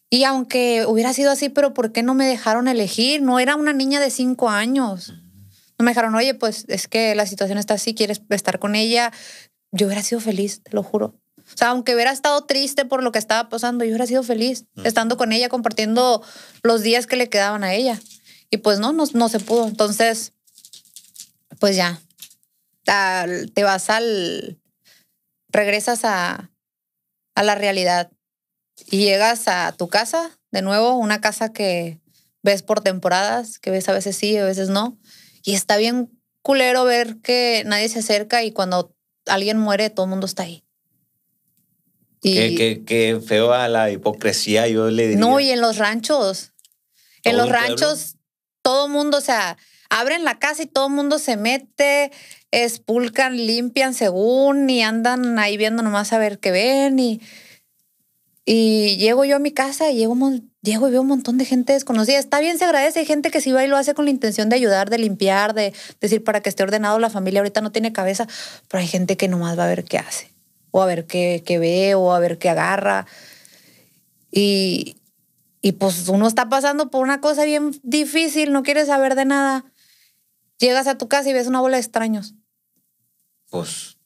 Y aunque hubiera sido así, pero ¿por qué no me dejaron elegir? No era una niña de cinco años. No me dejaron, oye, pues es que la situación está así, quieres estar con ella, yo hubiera sido feliz, te lo juro. O sea, aunque hubiera estado triste por lo que estaba pasando, yo hubiera sido feliz mm. estando con ella, compartiendo los días que le quedaban a ella. Y pues no, no, se pudo. Entonces, pues ya, te vas al, regresas a, a la realidad y llegas a tu casa, de nuevo, una casa que ves por temporadas, que ves a veces sí, a veces no. Y está bien culero ver que nadie se acerca y cuando alguien muere, todo el mundo está ahí. qué, feo a la hipocresía, yo le digo. No, y en los ranchos. En los ranchos, todo el mundo, o sea, abren la casa y todo el mundo se mete, expulcan, limpian según y andan ahí viendo nomás a ver qué ven y y llego yo a mi casa y llego, y veo un montón de gente desconocida. Está bien, se agradece. Hay gente que sí va y lo hace con la intención de ayudar, de limpiar, de decir para que esté ordenado la familia. Ahorita no tiene cabeza, pero hay gente que nomás va a ver qué hace, o a ver qué, qué ve, o a ver qué agarra. Y, y pues uno está pasando por una cosa bien difícil, no quiere saber de nada. Llegas a tu casa y ves una bola de extraños. Pues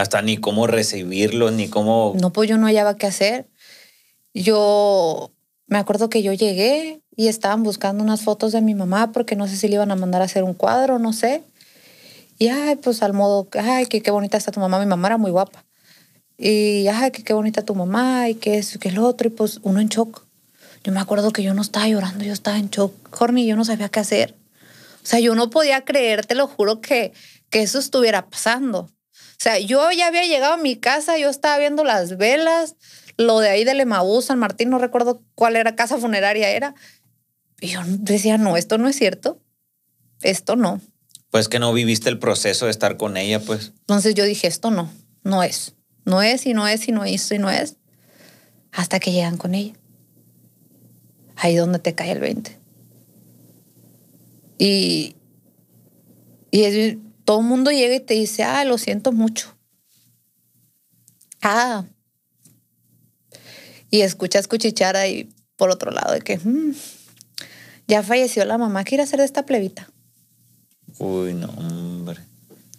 hasta ni cómo recibirlo, ni cómo... No, pues yo no hallaba qué hacer. Yo me acuerdo que yo llegué y estaban buscando unas fotos de mi mamá porque no sé si le iban a mandar a hacer un cuadro, no sé. Y ay, pues al modo, ay, qué qué bonita está tu mamá. Mi mamá era muy guapa. Y ay, qué bonita tu mamá y qué es y que lo otro. Y pues uno en shock. Yo me acuerdo que yo no estaba llorando, yo estaba en shock. Jorni, yo no sabía qué hacer. O sea, yo no podía creer, te lo juro, que, que eso estuviera pasando. O sea, yo ya había llegado a mi casa, yo estaba viendo las velas, lo de ahí del Emabús, San Martín, no recuerdo cuál era, casa funeraria era. Y yo decía, no, esto no es cierto. Esto no. Pues que no viviste el proceso de estar con ella, pues. Entonces yo dije, esto no, no es. No es y no es y no es y no es. Hasta que llegan con ella. Ahí donde te cae el 20. Y, y es, todo el mundo llega y te dice, ah, lo siento mucho. Ah. Y escuchas cuchichar ahí por otro lado de que mm, ya falleció la mamá, ¿qué irá a hacer de esta plebita? Uy, no, hombre.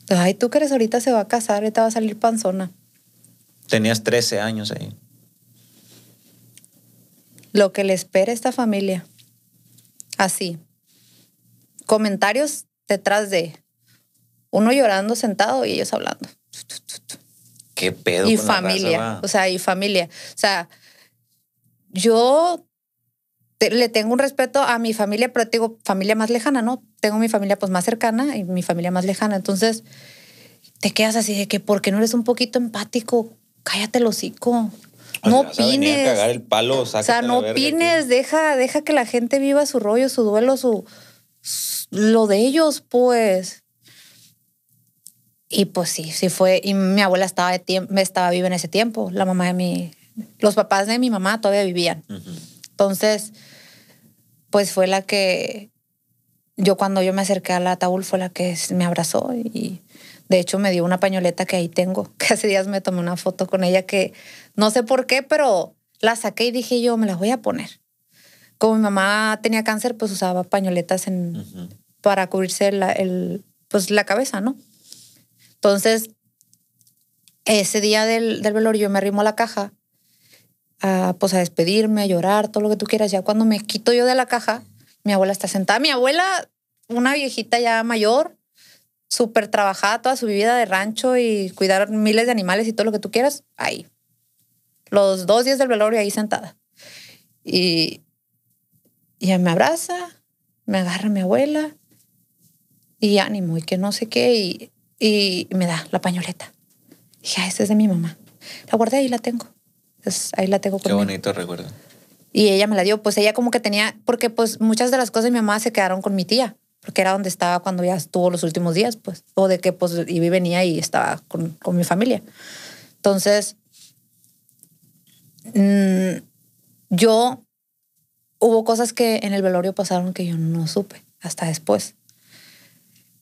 Ay, tú que eres ahorita se va a casar, ahorita va a salir panzona. Tenías 13 años ahí. Lo que le espera a esta familia. Así. Comentarios detrás de uno llorando sentado y ellos hablando. ¿Qué pedo? Y familia, o sea, y familia. O sea, yo le tengo un respeto a mi familia, pero digo, familia más lejana, ¿no? Tengo mi familia pues más cercana y mi familia más lejana. Entonces, te quedas así de que, ¿por qué no eres un poquito empático? Cállate el hocico. no opines. a cagar el palo, o sea, no opines, deja, deja que la gente viva su rollo, su duelo, su lo de ellos, pues. Y pues sí, sí fue. Y mi abuela estaba, de tiempo, estaba viva en ese tiempo. La mamá de mi. Los papás de mi mamá todavía vivían. Entonces, pues fue la que. Yo, cuando yo me acerqué a la ataúd, fue la que me abrazó y. De hecho, me dio una pañoleta que ahí tengo, que *laughs* hace días me tomé una foto con ella que no sé por qué, pero la saqué y dije yo, me la voy a poner. Como mi mamá tenía cáncer, pues usaba pañoletas en, para cubrirse la, el, pues, la cabeza, ¿no? Entonces, ese día del, del velorio yo me arrimo a la caja, a, pues a despedirme, a llorar, todo lo que tú quieras. Ya cuando me quito yo de la caja, mi abuela está sentada. Mi abuela, una viejita ya mayor, súper trabajada toda su vida de rancho y cuidar miles de animales y todo lo que tú quieras, ahí. Los dos días del velorio ahí sentada. Y, y ya me abraza, me agarra mi abuela y ánimo y que no sé qué. Y y me da la pañoleta. dije, ah, esa es de mi mamá. La guardé y la tengo. ahí la tengo Qué bonito recuerdo. Y ella me la dio, pues ella como que tenía, porque pues muchas de las cosas de mi mamá se quedaron con mi tía, porque era donde estaba cuando ya estuvo los últimos días, pues, o de que pues y venía y estaba con, con mi familia. Entonces, mm, yo hubo cosas que en el velorio pasaron que yo no supe hasta después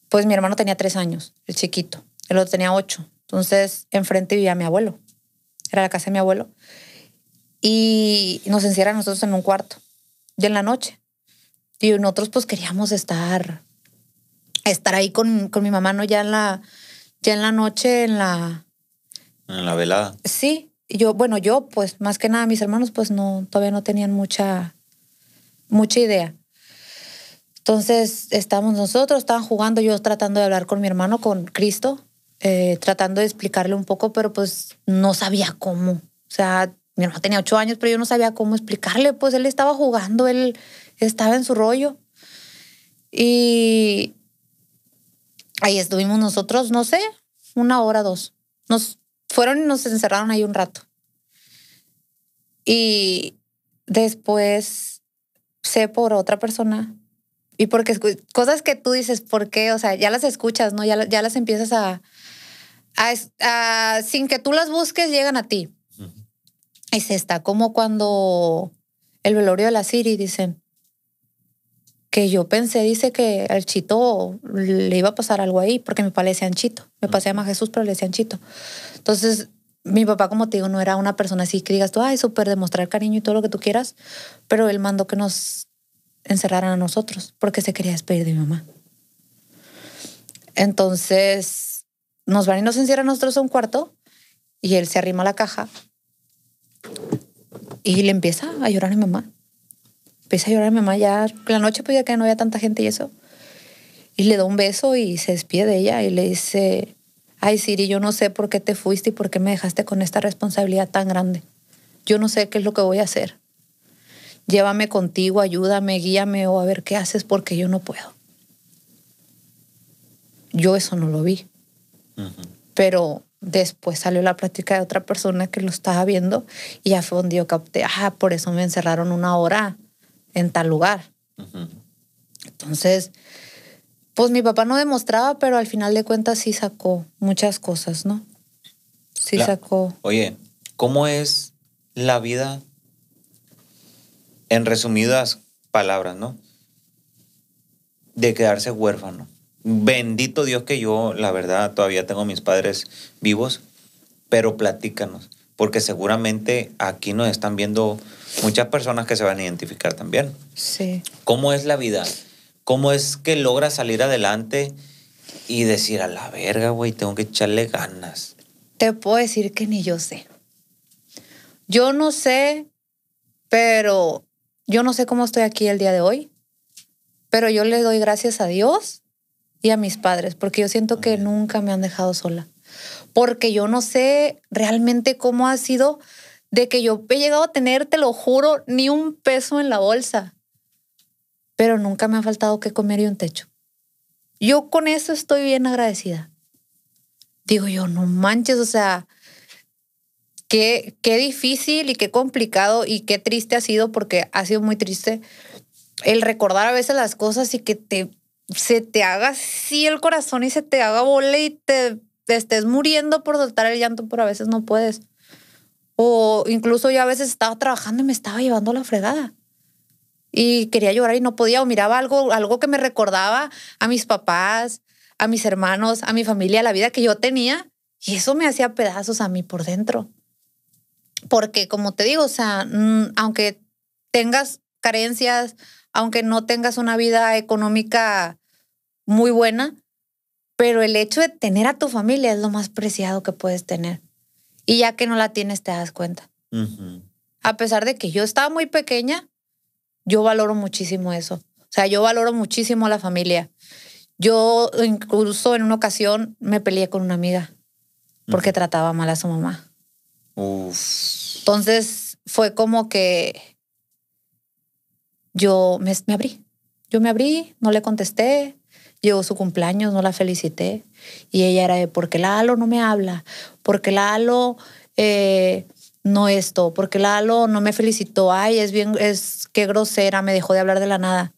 pues mi hermano tenía tres años, el chiquito, el otro tenía ocho. Entonces, enfrente vivía mi abuelo, era la casa de mi abuelo. Y nos encierran nosotros en un cuarto, ya en la noche. Y nosotros pues queríamos estar, estar ahí con, mi mamá, ¿no? Ya en la, ya en la noche, en la... En la velada. Sí, yo, bueno, yo pues más que nada mis hermanos pues no, todavía no tenían mucha, mucha idea. Entonces estábamos nosotros, estaban jugando, yo tratando de hablar con mi hermano, con Cristo, eh, tratando de explicarle un poco, pero pues no sabía cómo. O sea, mi hermano tenía ocho años, pero yo no sabía cómo explicarle, pues él estaba jugando, él estaba en su rollo. Y ahí estuvimos nosotros, no sé, una hora, dos. Nos fueron y nos encerraron ahí un rato. Y después sé por otra persona y porque cosas que tú dices, ¿por qué? O sea, ya las escuchas, ¿no? Ya, ya las empiezas a, Sin que tú las busques, llegan a ti. Y se está como cuando el velorio de la Siri dice que yo pensé, dice que al Chito le iba a pasar algo ahí, porque mi papá le decían Chito. Me pasé a Jesús, pero le decían Chito. Entonces, mi papá, como te digo, no era una persona así que digas tú, ay, súper demostrar cariño y todo lo que tú quieras, pero él mandó que nos encerraran a nosotros porque se quería despedir de mi mamá. Entonces nos van y nos encierran nosotros a un cuarto y él se arrima a la caja y le empieza a llorar a mi mamá. Empieza a llorar a mi mamá ya la noche, pues ya que no había tanta gente y eso. Y le da un beso y se despide de ella y le dice, ay Siri, yo no sé por qué te fuiste y por qué me dejaste con esta responsabilidad tan grande. Yo no sé qué es lo que voy a hacer llévame contigo, ayúdame, guíame o a ver qué haces porque yo no puedo. Yo eso no lo vi. Pero después salió la plática de otra persona que lo estaba viendo y ya fue donde que capté, ah, por eso me encerraron una hora en tal lugar. Entonces, pues mi papá no demostraba, pero al final de cuentas sí sacó muchas cosas, ¿no? Sí sacó. Oye, ¿cómo es la vida en resumidas palabras, ¿no? De quedarse huérfano. Bendito Dios que yo, la verdad, todavía tengo a mis padres vivos, pero platícanos, porque seguramente aquí nos están viendo muchas personas que se van a identificar también. Sí. ¿Cómo es la vida? ¿Cómo es que logra salir adelante y decir a la verga, güey, tengo que echarle ganas? Te puedo decir que ni yo sé. Yo no sé, pero yo no sé cómo estoy aquí el día de hoy, pero yo le doy gracias a Dios y a mis padres, porque yo siento que nunca me han dejado sola. Porque yo no sé realmente cómo ha sido de que yo he llegado a tener, te lo juro, ni un peso en la bolsa, pero nunca me ha faltado que comer y un techo. Yo con eso estoy bien agradecida. Digo yo, no manches, o sea, Qué, qué difícil y qué complicado y qué triste ha sido, porque ha sido muy triste el recordar a veces las cosas y que te, se te haga así el corazón y se te haga bola y te, estés muriendo por soltar el llanto, pero a veces no puedes. O incluso yo a veces estaba trabajando y me estaba llevando la fregada. Y quería llorar y no podía, o miraba algo, algo que me recordaba a mis papás, a mis hermanos, a mi familia, a la vida que yo tenía. Y eso me hacía pedazos a mí por dentro. Porque como te digo, o sea, mm, aunque tengas carencias, aunque no tengas una vida económica muy buena, pero el hecho de tener a tu familia es lo más preciado que puedes tener. Y ya que no la tienes, te das cuenta. A pesar de que yo estaba muy pequeña, yo valoro muchísimo eso. O sea, yo valoro muchísimo a la familia. Yo incluso en una ocasión me peleé con una amiga porque trataba mal a su mamá. Entonces fue como que yo me, abrí. Yo me abrí, no le contesté, Llegó su cumpleaños, no la felicité. Y ella era de, ¿por qué la no me habla? porque qué la eh, no esto? ¿Por qué la no me felicitó? Ay, es bien, es qué grosera, me dejó de hablar de la nada.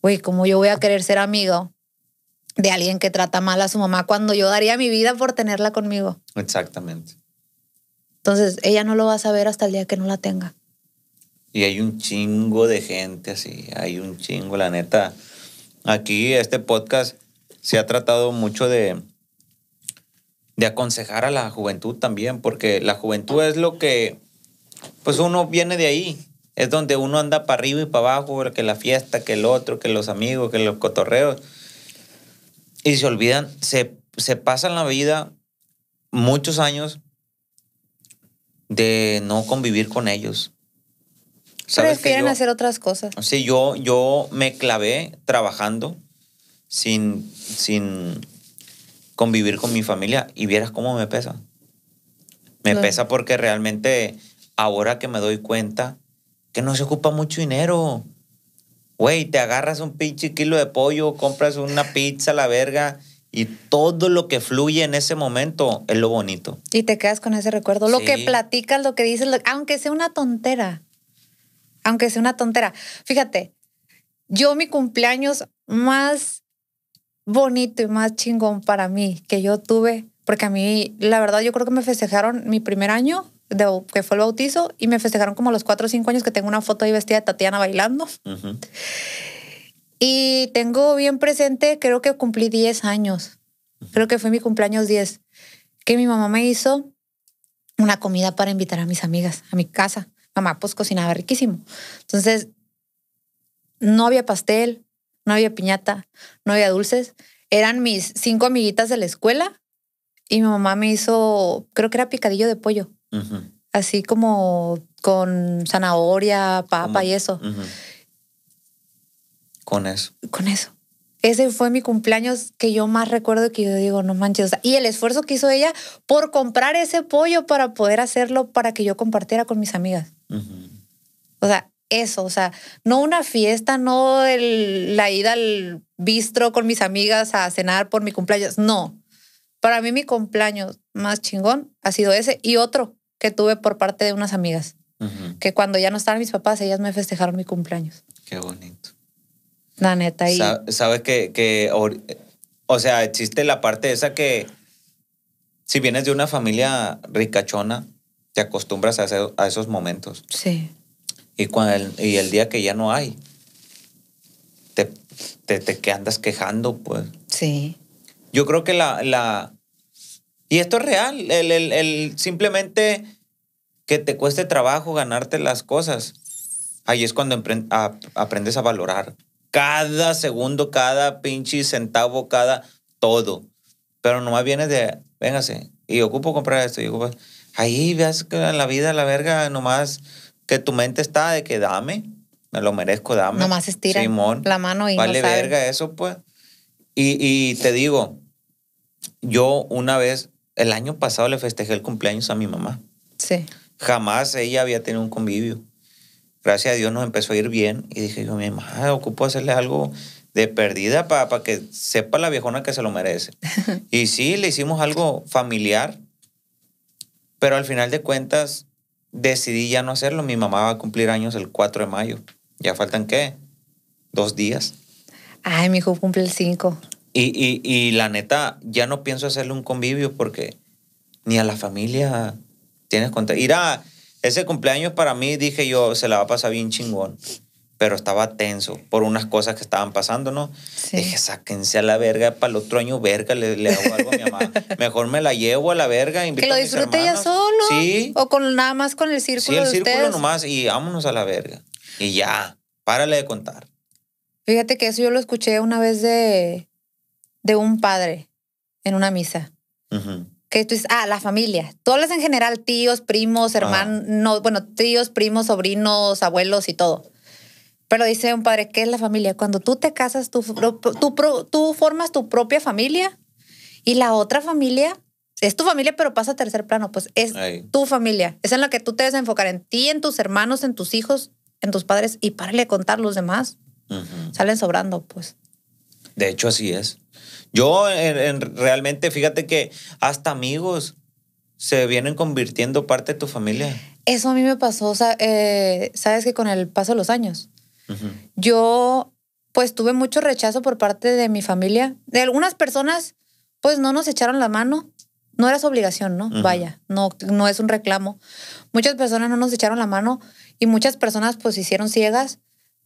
Güey, ¿cómo yo voy a querer ser amigo de alguien que trata mal a su mamá cuando yo daría mi vida por tenerla conmigo? Exactamente. Entonces, ella no lo va a saber hasta el día que no la tenga. Y hay un chingo de gente así, hay un chingo, la neta. Aquí este podcast se ha tratado mucho de, de aconsejar a la juventud también, porque la juventud es lo que, pues uno viene de ahí, es donde uno anda para arriba y para abajo, que la fiesta, que el otro, que los amigos, que los cotorreos, y se olvidan, se, se pasan la vida muchos años de no convivir con ellos. ¿Sabes Prefieren hacer otras cosas. Sí, yo, yo me clavé trabajando sin, sin convivir con mi familia y vieras cómo me pesa. Me pesa porque realmente ahora que me doy cuenta que no se ocupa mucho dinero. Güey, te agarras un pinche kilo de pollo, compras una pizza, la verga, y todo lo que fluye en ese momento es lo bonito. Y te quedas con ese recuerdo. Lo que platicas, lo que dices, aunque sea una tontera. Aunque sea una tontera. Fíjate, yo mi cumpleaños más bonito y más chingón para mí que yo tuve, porque a mí, la verdad, yo creo que me festejaron mi primer año, de, que fue el bautizo, y me festejaron como los cuatro o cinco años que tengo una foto ahí vestida de Tatiana bailando. Y tengo bien presente, creo que cumplí 10 años. Creo que fue mi cumpleaños 10, que mi mamá me hizo una comida para invitar a mis amigas a mi casa. Mamá pues cocinaba riquísimo. Entonces, no había pastel, no había piñata, no había dulces. Eran mis cinco amiguitas de la escuela y mi mamá me hizo, creo que era picadillo de pollo, así como con zanahoria, papa y eso con eso. Con eso. Ese fue mi cumpleaños que yo más recuerdo que yo digo, no manches. y el esfuerzo que hizo ella por comprar ese pollo para poder hacerlo para que yo compartiera con mis amigas. O sea, eso, o sea, no una fiesta, no el, la ida al bistro con mis amigas a cenar por mi cumpleaños, no. Para mí mi cumpleaños más chingón ha sido ese y otro que tuve por parte de unas amigas, que cuando ya no estaban mis papás, ellas me festejaron mi cumpleaños. Qué bonito. La neta, y... Sabes que, o sea, existe la parte esa que si vienes de una familia ricachona, te acostumbras a, a esos momentos. Sí. Y, cuando el, y el día que ya no hay, te, te, que andas quejando, pues. Sí. Yo creo que la... y esto es real, el, el, el simplemente que te cueste trabajo ganarte las cosas. Ahí es cuando aprendes a valorar cada segundo, cada pinche centavo, cada todo. Pero nomás vienes de, véngase, y ocupo comprar esto, y Ahí veas que en la vida, la verga, nomás que tu mente está de que dame, me lo merezco, dame. Nomás estira la mano y Vale verga eso, pues. Y, y te digo, yo una vez, el año pasado le festejé el cumpleaños a mi mamá. Sí. Jamás ella había tenido un convivio gracias a Dios nos empezó a ir bien y dije yo, mi mamá, ocupo hacerle algo de perdida para que sepa la viejona que se lo merece. *laughs* y sí, le hicimos algo familiar, pero al final de cuentas decidí ya no hacerlo. Mi mamá va a cumplir años el 4 de mayo. ¿Ya faltan qué? Dos días. Ay, mi hijo cumple el 5. Y, la neta, ya no pienso hacerle un convivio porque ni a la familia tienes Ir Irá, ese cumpleaños para mí, dije yo, se la va a pasar bien chingón. Pero estaba tenso por unas cosas que estaban pasando, ¿no? Dije, sáquense a la verga, para el otro año, verga, le, le hago algo a mi mamá. *laughs* Mejor me la llevo a la verga. Invito que lo disfrute ya solo. Sí. O con, nada más con el círculo. Sí, el círculo nomás y vámonos a la verga. Y ya, párale de contar. Fíjate que eso yo lo escuché una vez de, de un padre en una misa. Ajá que tú dices, ah, la familia. Tú hablas en general tíos, primos, hermanos, no, bueno, tíos, primos, sobrinos, abuelos y todo. Pero dice un padre, ¿qué es la familia? Cuando tú te casas, tú, formas tu propia familia y la otra familia es tu familia, pero pasa a tercer plano. Pues es tu familia. Es en la que tú te debes enfocar en ti, en tus hermanos, en tus hijos, en tus padres y párale a contar los demás. Salen sobrando, pues. De hecho, así es. Yo realmente, fíjate que hasta amigos se vienen convirtiendo parte de tu familia. Eso a mí me pasó, eh, sabes que con el paso de los años. Yo pues tuve mucho rechazo por parte de mi familia. De algunas personas, pues no nos echaron la mano. No era su obligación, ¿no? Vaya, no, no es un reclamo. Muchas personas no nos echaron la mano y muchas personas pues hicieron ciegas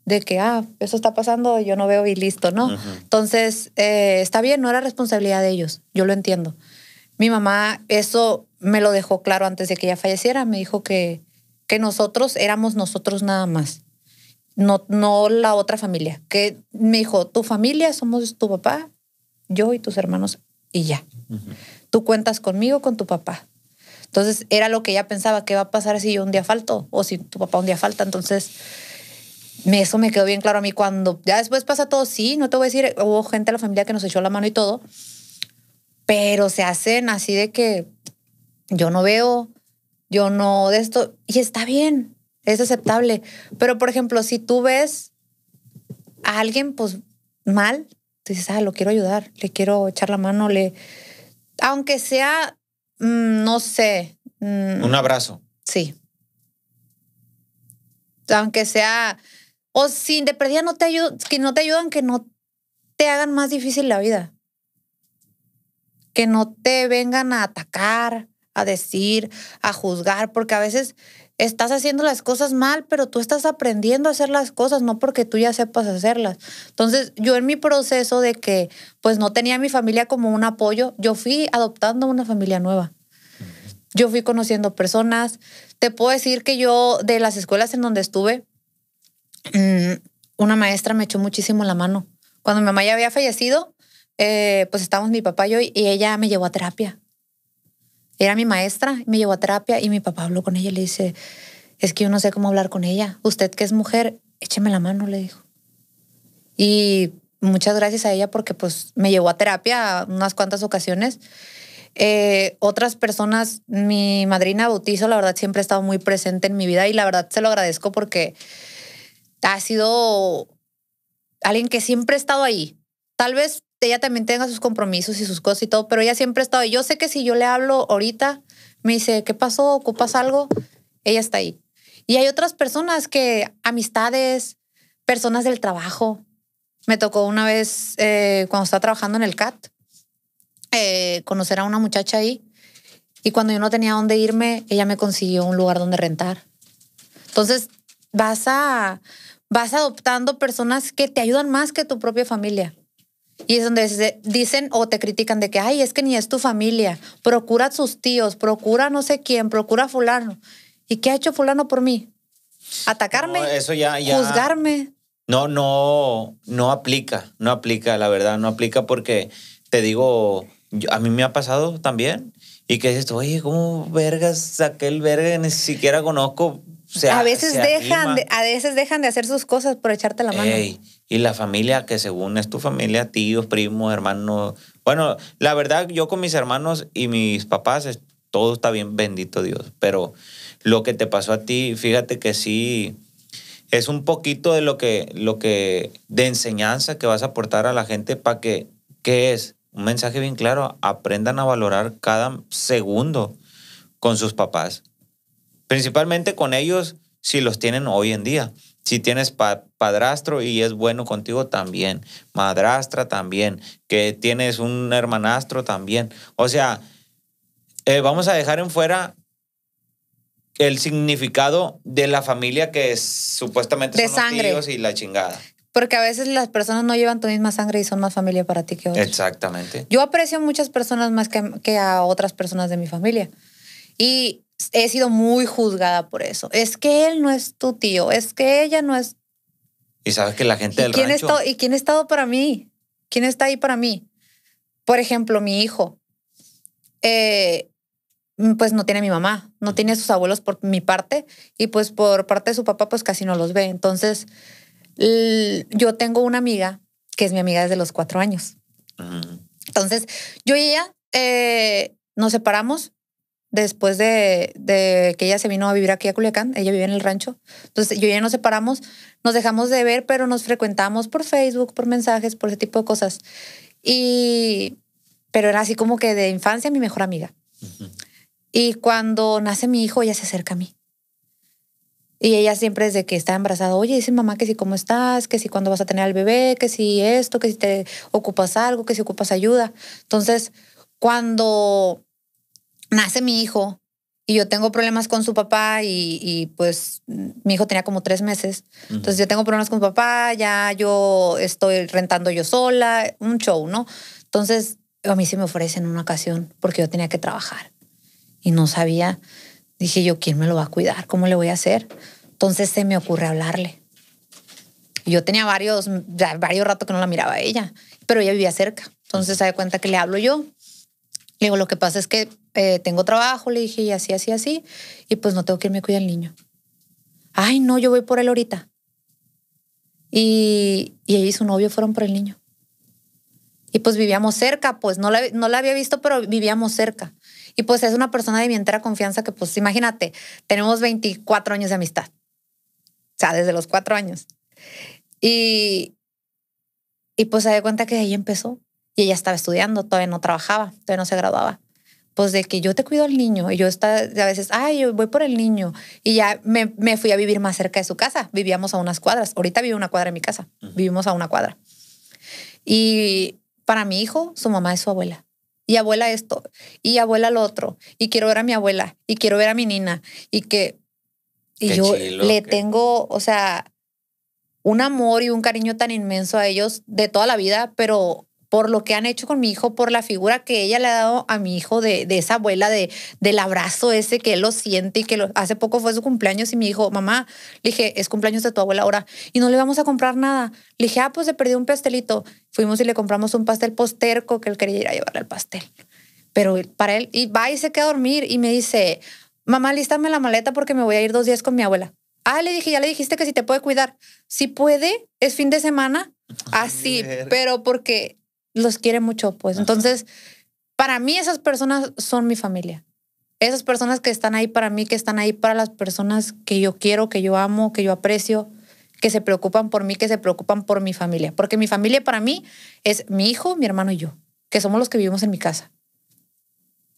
de que, ah, eso está pasando, yo no veo y listo, ¿no? Entonces, eh, está bien, no era responsabilidad de ellos, yo lo entiendo. Mi mamá eso me lo dejó claro antes de que ella falleciera, me dijo que, que nosotros éramos nosotros nada más, no, no la otra familia, que me dijo, tu familia somos tu papá, yo y tus hermanos y ya. Tú cuentas conmigo, con tu papá. Entonces, era lo que ella pensaba, ¿qué va a pasar si yo un día falto o si tu papá un día falta? Entonces eso me quedó bien claro a mí cuando ya después pasa todo, sí, no te voy a decir, hubo gente de la familia que nos echó la mano y todo, pero se hacen así de que yo no veo, yo no de esto, y está bien, es aceptable, pero por ejemplo, si tú ves a alguien pues mal, tú dices, ah, lo quiero ayudar, le quiero echar la mano, le, aunque sea, mm, no sé. Mm. Un abrazo. Sí. Aunque sea, o si de perdida no te, ayudan, que no te ayudan, que no te hagan más difícil la vida. Que no te vengan a atacar, a decir, a juzgar, porque a veces estás haciendo las cosas mal, pero tú estás aprendiendo a hacer las cosas, no porque tú ya sepas hacerlas. Entonces, yo en mi proceso de que pues no tenía mi familia como un apoyo, yo fui adoptando una familia nueva. Yo fui conociendo personas. Te puedo decir que yo de las escuelas en donde estuve, Mm, una maestra me echó muchísimo la mano. Cuando mi mamá ya había fallecido, eh, pues estábamos mi papá y yo y ella me llevó a terapia. Era mi maestra, me llevó a terapia y mi papá habló con ella y le dice, es que yo no sé cómo hablar con ella. Usted que es mujer, écheme la mano, le dijo. Y muchas gracias a ella porque pues me llevó a terapia unas cuantas ocasiones. Eh, otras personas, mi madrina bautizo, la verdad siempre ha estado muy presente en mi vida y la verdad se lo agradezco porque ha sido alguien que siempre ha estado ahí. Tal vez ella también tenga sus compromisos y sus cosas y todo, pero ella siempre ha estado ahí. Yo sé que si yo le hablo ahorita, me dice, ¿qué pasó? ¿Ocupas algo? Ella está ahí. Y hay otras personas que, amistades, personas del trabajo. Me tocó una vez eh, cuando estaba trabajando en el CAT, eh, conocer a una muchacha ahí. Y cuando yo no tenía dónde irme, ella me consiguió un lugar donde rentar. Entonces, vas a, vas adoptando personas que te ayudan más que tu propia familia. Y es donde dicen o te critican de que, ay, es que ni es tu familia, procura a sus tíos, procura no sé quién, procura a fulano. ¿Y qué ha hecho fulano por mí? Atacarme, eso ya, juzgarme. No, no, no aplica, no aplica, la verdad, no aplica porque te digo, a mí me ha pasado también y que dices, oye, ¿cómo vergas aquel verga ni siquiera conozco? a, veces dejan de, a veces dejan de hacer sus cosas por echarte la mano. y la familia que según es tu familia, tíos, primos, hermanos. Bueno, la verdad, yo con mis hermanos y mis papás, todo está bien, bendito Dios. Pero lo que te pasó a ti, fíjate que sí, es un poquito de lo que, lo que, de enseñanza que vas a aportar a la gente para que, ¿qué es? Un mensaje bien claro, aprendan a valorar cada segundo con sus papás Principalmente con ellos si los tienen hoy en día. Si tienes padrastro y es bueno contigo también, madrastra también, que tienes un hermanastro también. O sea, eh, vamos a dejar en fuera el significado de la familia que es, supuestamente de son sangre. Los tíos y la chingada. Porque a veces las personas no llevan tu misma sangre y son más familia para ti que otros. Exactamente. Yo aprecio a muchas personas más que, que a otras personas de mi familia. Y he sido muy juzgada por eso. Es que él no es tu tío, es que ella no es. Y sabes que la gente del quién Está, ¿Y quién ha estado para mí? ¿Quién está ahí para mí? Por ejemplo, mi hijo. Eh, pues no tiene mi mamá, no tiene a sus abuelos por mi parte y pues por parte de su papá pues casi no los ve. Entonces, yo tengo una amiga que es mi amiga desde los cuatro años. Entonces, yo y ella eh, nos separamos, después de, que ella se vino a vivir aquí a Culiacán, ella vive en el rancho. Entonces yo ya nos separamos, nos dejamos de ver, pero nos frecuentamos por Facebook, por mensajes, por ese tipo de cosas. Y, pero era así como que de infancia mi mejor amiga. Y cuando nace mi hijo, ella se acerca a mí. Y ella siempre desde que está embarazada, oye, dice mamá que si cómo estás, que si cuándo vas a tener al bebé, que si esto, que si te ocupas algo, que si ocupas ayuda. Entonces, cuando nace mi hijo y yo tengo problemas con su papá y, pues mi hijo tenía como tres meses. Entonces yo tengo problemas con papá, ya yo estoy rentando yo sola, un show, ¿no? Entonces a mí se me ofrece en una ocasión porque yo tenía que trabajar y no sabía. Dije yo, ¿quién me lo va a cuidar? ¿Cómo le voy a hacer? Entonces se me ocurre hablarle. Yo tenía varios, varios ratos que no la miraba ella, pero ella vivía cerca. Entonces se da cuenta que le hablo yo. Le digo, lo que pasa es que eh, tengo trabajo, le dije, y así, así, así, y pues no tengo que irme a cuidar al niño. Ay, no, yo voy por él ahorita. Y, y ella y su novio fueron por el niño. Y pues vivíamos cerca, pues no la, no la había visto, pero vivíamos cerca. Y pues es una persona de mi entera confianza que pues imagínate, tenemos 24 años de amistad. O sea, desde los cuatro años. Y, y pues se da cuenta que ahí empezó. Y ella estaba estudiando, todavía no trabajaba, todavía no se graduaba pues de que yo te cuido al niño y yo está, a veces, ay, yo voy por el niño y ya me, me, fui a vivir más cerca de su casa. Vivíamos a unas cuadras. Ahorita vivo una cuadra en mi casa. Vivimos a una cuadra. Y para mi hijo, su mamá es su abuela. Y abuela esto, y abuela lo otro, y quiero ver a mi abuela, y quiero ver a mi nina, y que y yo le tengo, o sea, un amor y un cariño tan inmenso a ellos de toda la vida, pero por lo que han hecho con mi hijo, por la figura que ella le ha dado a mi hijo de, esa abuela, de, del abrazo ese que él lo siente y que hace poco fue su cumpleaños y mi hijo, mamá, le dije, es cumpleaños de tu abuela ahora y no le vamos a comprar nada. Le dije, ah, pues se perdió un pastelito. Fuimos y le compramos un pastel posterco que él quería ir a llevarle al pastel. Pero para él, y va y se queda a dormir y me dice, mamá, lístame la maleta porque me voy a ir dos días con mi abuela. Ah, le dije, ya le dijiste que si te puede cuidar. Si puede, es fin de semana. Así, pero porque los quiere mucho, pues. Entonces, para mí esas personas son mi familia. Esas personas que están ahí para mí, que están ahí para las personas que yo quiero, que yo amo, que yo aprecio, que se preocupan por mí, que se preocupan por mi familia. Porque mi familia para mí es mi hijo, mi hermano y yo, que somos los que vivimos en mi casa.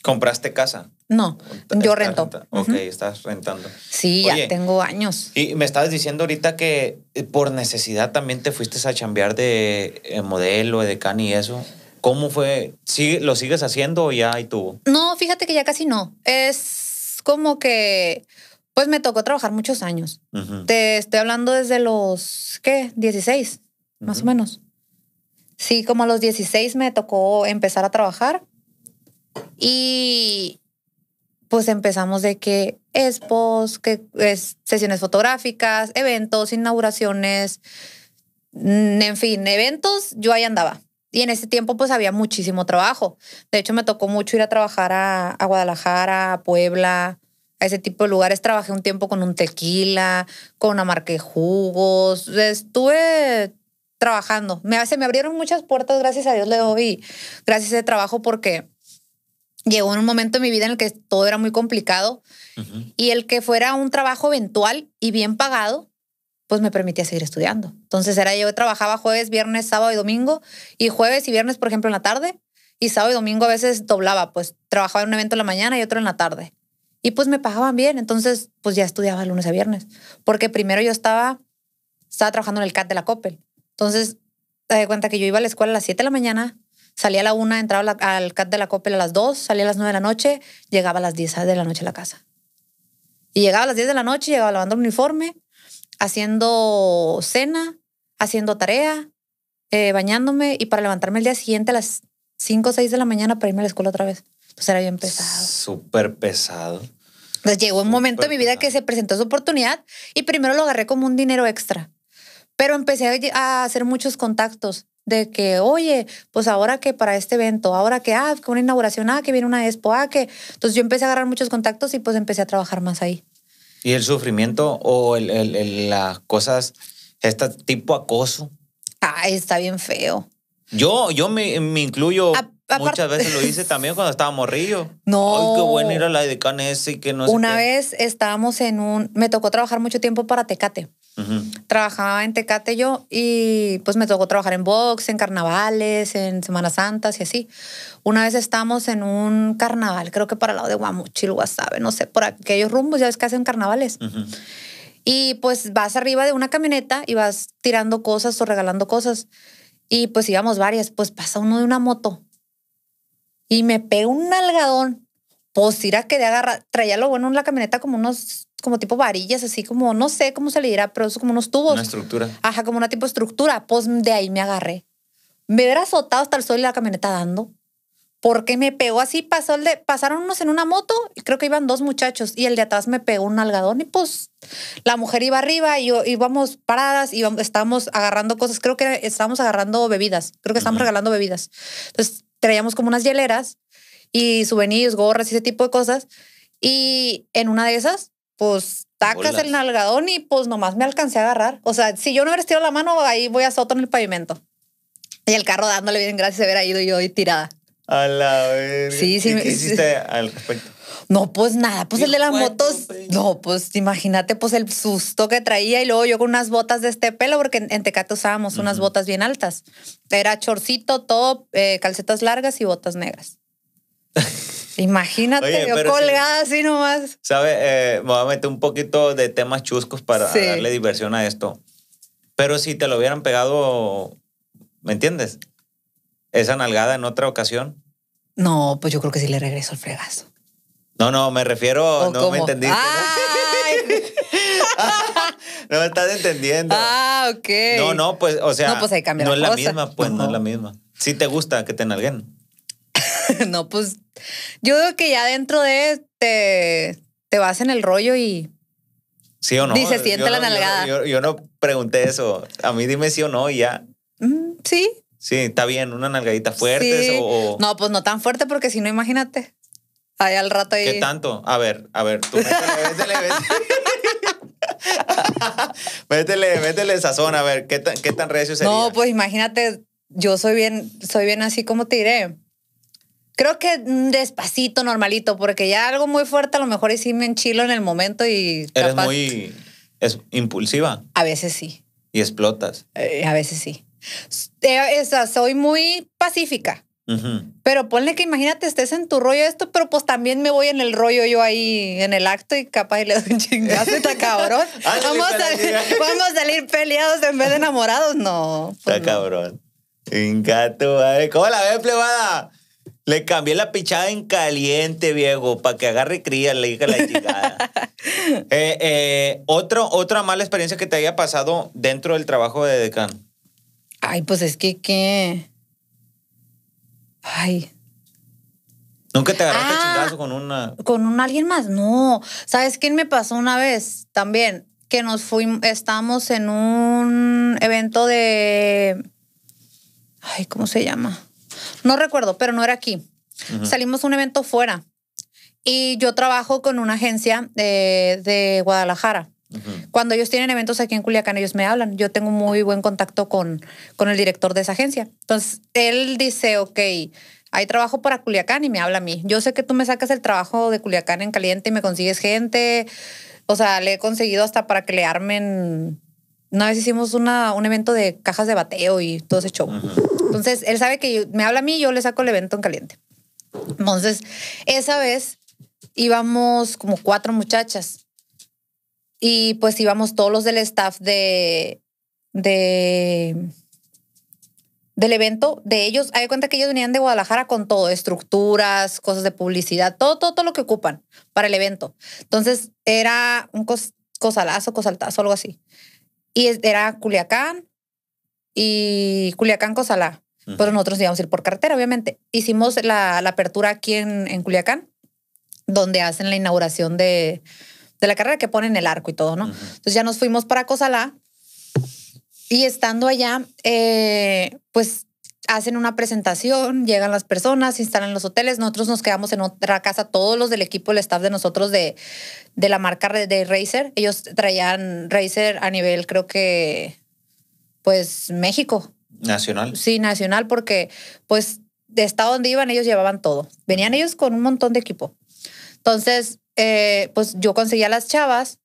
¿Compraste casa? No, yo rento. Ok, estás rentando. Sí, ya tengo años. Y me estabas diciendo ahorita que eh, por necesidad también te fuiste a chambear de eh, modelo, de can y eso. ¿Cómo fue? ¿Lo sigues haciendo o ya y tú? No, fíjate que ya casi no. Es como que, pues me tocó trabajar muchos años. Te estoy hablando desde los, ¿qué? 16, más o menos. Sí, como a los 16 me tocó empezar a trabajar. Y pues empezamos de que expos, que es, sesiones fotográficas, eventos, inauguraciones, mm, en fin, eventos, yo ahí andaba. Y en ese tiempo pues había muchísimo trabajo. De hecho me tocó mucho ir a trabajar a, Guadalajara, a Puebla, a ese tipo de lugares. Trabajé un tiempo con un tequila, con una marca de jugos. Estuve trabajando. Me, se me abrieron muchas puertas, gracias a Dios le doy, gracias a ese trabajo porque llegó un momento en mi vida en el que todo era muy complicado y el que fuera un trabajo eventual y bien pagado, pues me permitía seguir estudiando. Entonces era yo trabajaba jueves, viernes, sábado y domingo y jueves y viernes, por ejemplo, en la tarde y sábado y domingo a veces doblaba, pues trabajaba en un evento en la mañana y otro en la tarde. Y pues me pagaban bien, entonces pues ya estudiaba lunes a viernes, porque primero yo estaba estaba trabajando en el CAT de la Coppel. Entonces, te das cuenta que yo iba a la escuela a las 7 de la mañana, Salía a la una, entraba al CAT de la Coppel a las dos, salía a las nueve de la noche, llegaba a las diez de la noche a la casa. Y llegaba a las diez de la noche, llegaba lavando el uniforme, haciendo cena, haciendo tarea, eh, bañándome y para levantarme el día siguiente a las cinco o seis de la mañana para irme a la escuela otra vez. Entonces era bien pesado. Súper pesado. llegó un momento de mi vida que se presentó esa oportunidad y primero lo agarré como un dinero extra. Pero empecé a hacer muchos contactos de que, oye, pues ahora que para este evento, ahora que, ah, que una inauguración, ah, que viene una expo, ah, que... Entonces yo empecé a agarrar muchos contactos y pues empecé a trabajar más ahí. ¿Y el sufrimiento o el, el, las cosas, este tipo acoso? Ah, está bien feo. Yo, yo me, me incluyo... Muchas veces lo hice también cuando estaba morrillo. *laughs* No. Ay, qué bueno ir a la de ese y que no Una vez estábamos en un. Me tocó trabajar mucho tiempo para Tecate. Trabajaba en Tecate yo y pues me tocó trabajar en box, en carnavales, en Semana Santa y así. Una vez estamos en un carnaval, creo que para el lado de Guamuchil, Guasave, no sé, por aquellos rumbos, ya ves que hacen carnavales. Y pues vas arriba de una camioneta y vas tirando cosas o regalando cosas. Y pues íbamos varias, pues pasa uno de una moto y me pega un nalgadón. Pues irá que de agarrar, traía lo bueno en la camioneta como unos como tipo varillas, así como, no sé cómo se le dirá, pero eso como unos tubos. Una estructura. Ajá, como una tipo estructura. Pues de ahí me agarré. Me hubiera azotado hasta el sol y la camioneta dando. Porque me pegó así, pasó el de, pasaron unos en una moto y creo que iban dos muchachos y el de atrás me pegó un algadón y pues la mujer iba arriba y yo íbamos paradas y estábamos agarrando cosas, creo que estábamos agarrando bebidas, creo que estábamos regalando bebidas. Entonces traíamos como unas hieleras y souvenirs, gorras y ese tipo de cosas. Y en una de esas pues tacas el nalgadón y pues nomás me alcancé a agarrar. O sea, si yo no hubiera estirado la mano, ahí voy a soto en el pavimento. Y el carro dándole bien gracias de haber ido yo y tirada. A la vez. Sí, sí. me... hiciste al respecto? No, pues nada, pues el de las motos, pues. no, pues imagínate pues el susto que traía y luego yo con unas botas de este pelo, porque en, Tecate usábamos unas botas bien altas. Era chorcito, top, eh, calcetas largas y botas negras. Imagínate, yo colgada así nomás. Sabe, Eh, voy a meter un poquito de temas chuscos para darle diversión a esto. Pero si te lo hubieran pegado, ¿me entiendes? Esa nalgada en otra ocasión. No, pues yo creo que sí le regreso el fregazo. No, no, me refiero, no me entendiste. *laughs* ¿no? me estás entendiendo. Ah, No, no, pues, o sea, no, pues es la misma, pues, no. es la misma. Si te gusta que te nalguen. *laughs* no, pues yo creo que ya dentro de te, te vas en el rollo y ¿Sí o no? Dice, siente la nalgada. Yo, no pregunté eso. A mí dime sí o no y ya. Mm, sí. Sí, está bien, una nalgadita fuerte No, pues no tan fuerte porque si no, imagínate. Ahí al rato ¿Qué tanto? A ver, a ver, tú *laughs* métele, métele, sazón, a ver, ¿qué tan, qué tan recio sería? No, pues imagínate, yo soy bien, soy bien así como te diré. Creo que despacito, normalito, porque ya algo muy fuerte a lo mejor sí me enchilo en el momento y... Eres muy es impulsiva. A veces sí. Y explotas. Eh, a veces sí. Eh, ah, soy muy pacífica. Pero ponle que imagínate, estés en tu rollo esto, pero pues también me voy en el rollo yo ahí en el acto y capaz y le doy un chingazo está cabrón. *laughs* vamos, a salir, *laughs* vamos, a salir, peleados en vez de enamorados. No. Pues está cabrón. Inca tu ¿Cómo la ves, plebada? Le cambié la pichada en caliente, viejo, para que agarre cría, le dije la chingada. *laughs* Eh, eh, otra mala experiencia que te haya pasado dentro del trabajo de Decan. Ay, pues es que qué. Ay. Nunca te agarraste ah, chingazo con una. Con un alguien más, no. ¿Sabes quién me pasó una vez también? Que nos fuimos, estamos en un evento de. Ay, ¿cómo se llama? No recuerdo, pero no era aquí. Salimos a un evento fuera. Y yo trabajo con una agencia de, Guadalajara. Cuando ellos tienen eventos aquí en Culiacán, ellos me hablan. Yo tengo muy buen contacto con, con el director de esa agencia. Entonces, él dice, ok, hay trabajo para Culiacán y me habla a mí. Yo sé que tú me sacas el trabajo de Culiacán en caliente y me consigues gente. O sea, le he conseguido hasta para que le armen una vez hicimos una, un evento de cajas de bateo y todo ese show. Entonces, él sabe que me habla a mí y yo le saco el evento en caliente. Entonces, esa vez íbamos como cuatro muchachas y pues íbamos todos los del staff de, de del evento de ellos. Hay cuenta que ellos venían de Guadalajara con todo, estructuras, cosas de publicidad, todo, todo, lo que ocupan para el evento. Entonces era un cos, cosalazo, cosaltazo, algo así. Y era Culiacán y Culiacán Cosalá. Pero nosotros íbamos a ir por carretera, obviamente. Hicimos la, la apertura aquí en, en, Culiacán, donde hacen la inauguración de, de, la carrera que ponen el arco y todo, ¿no? Entonces ya nos fuimos para Cosalá. Y estando allá, eh, pues hacen una presentación, llegan las personas, instalan los hoteles, nosotros nos quedamos en otra casa, todos los del equipo, el staff de nosotros de, de la marca de Racer, ellos traían Racer a nivel creo que, pues México. Nacional. Sí, nacional, porque pues de estado donde iban ellos llevaban todo, venían ellos con un montón de equipo. Entonces, eh, pues yo conseguía las chavas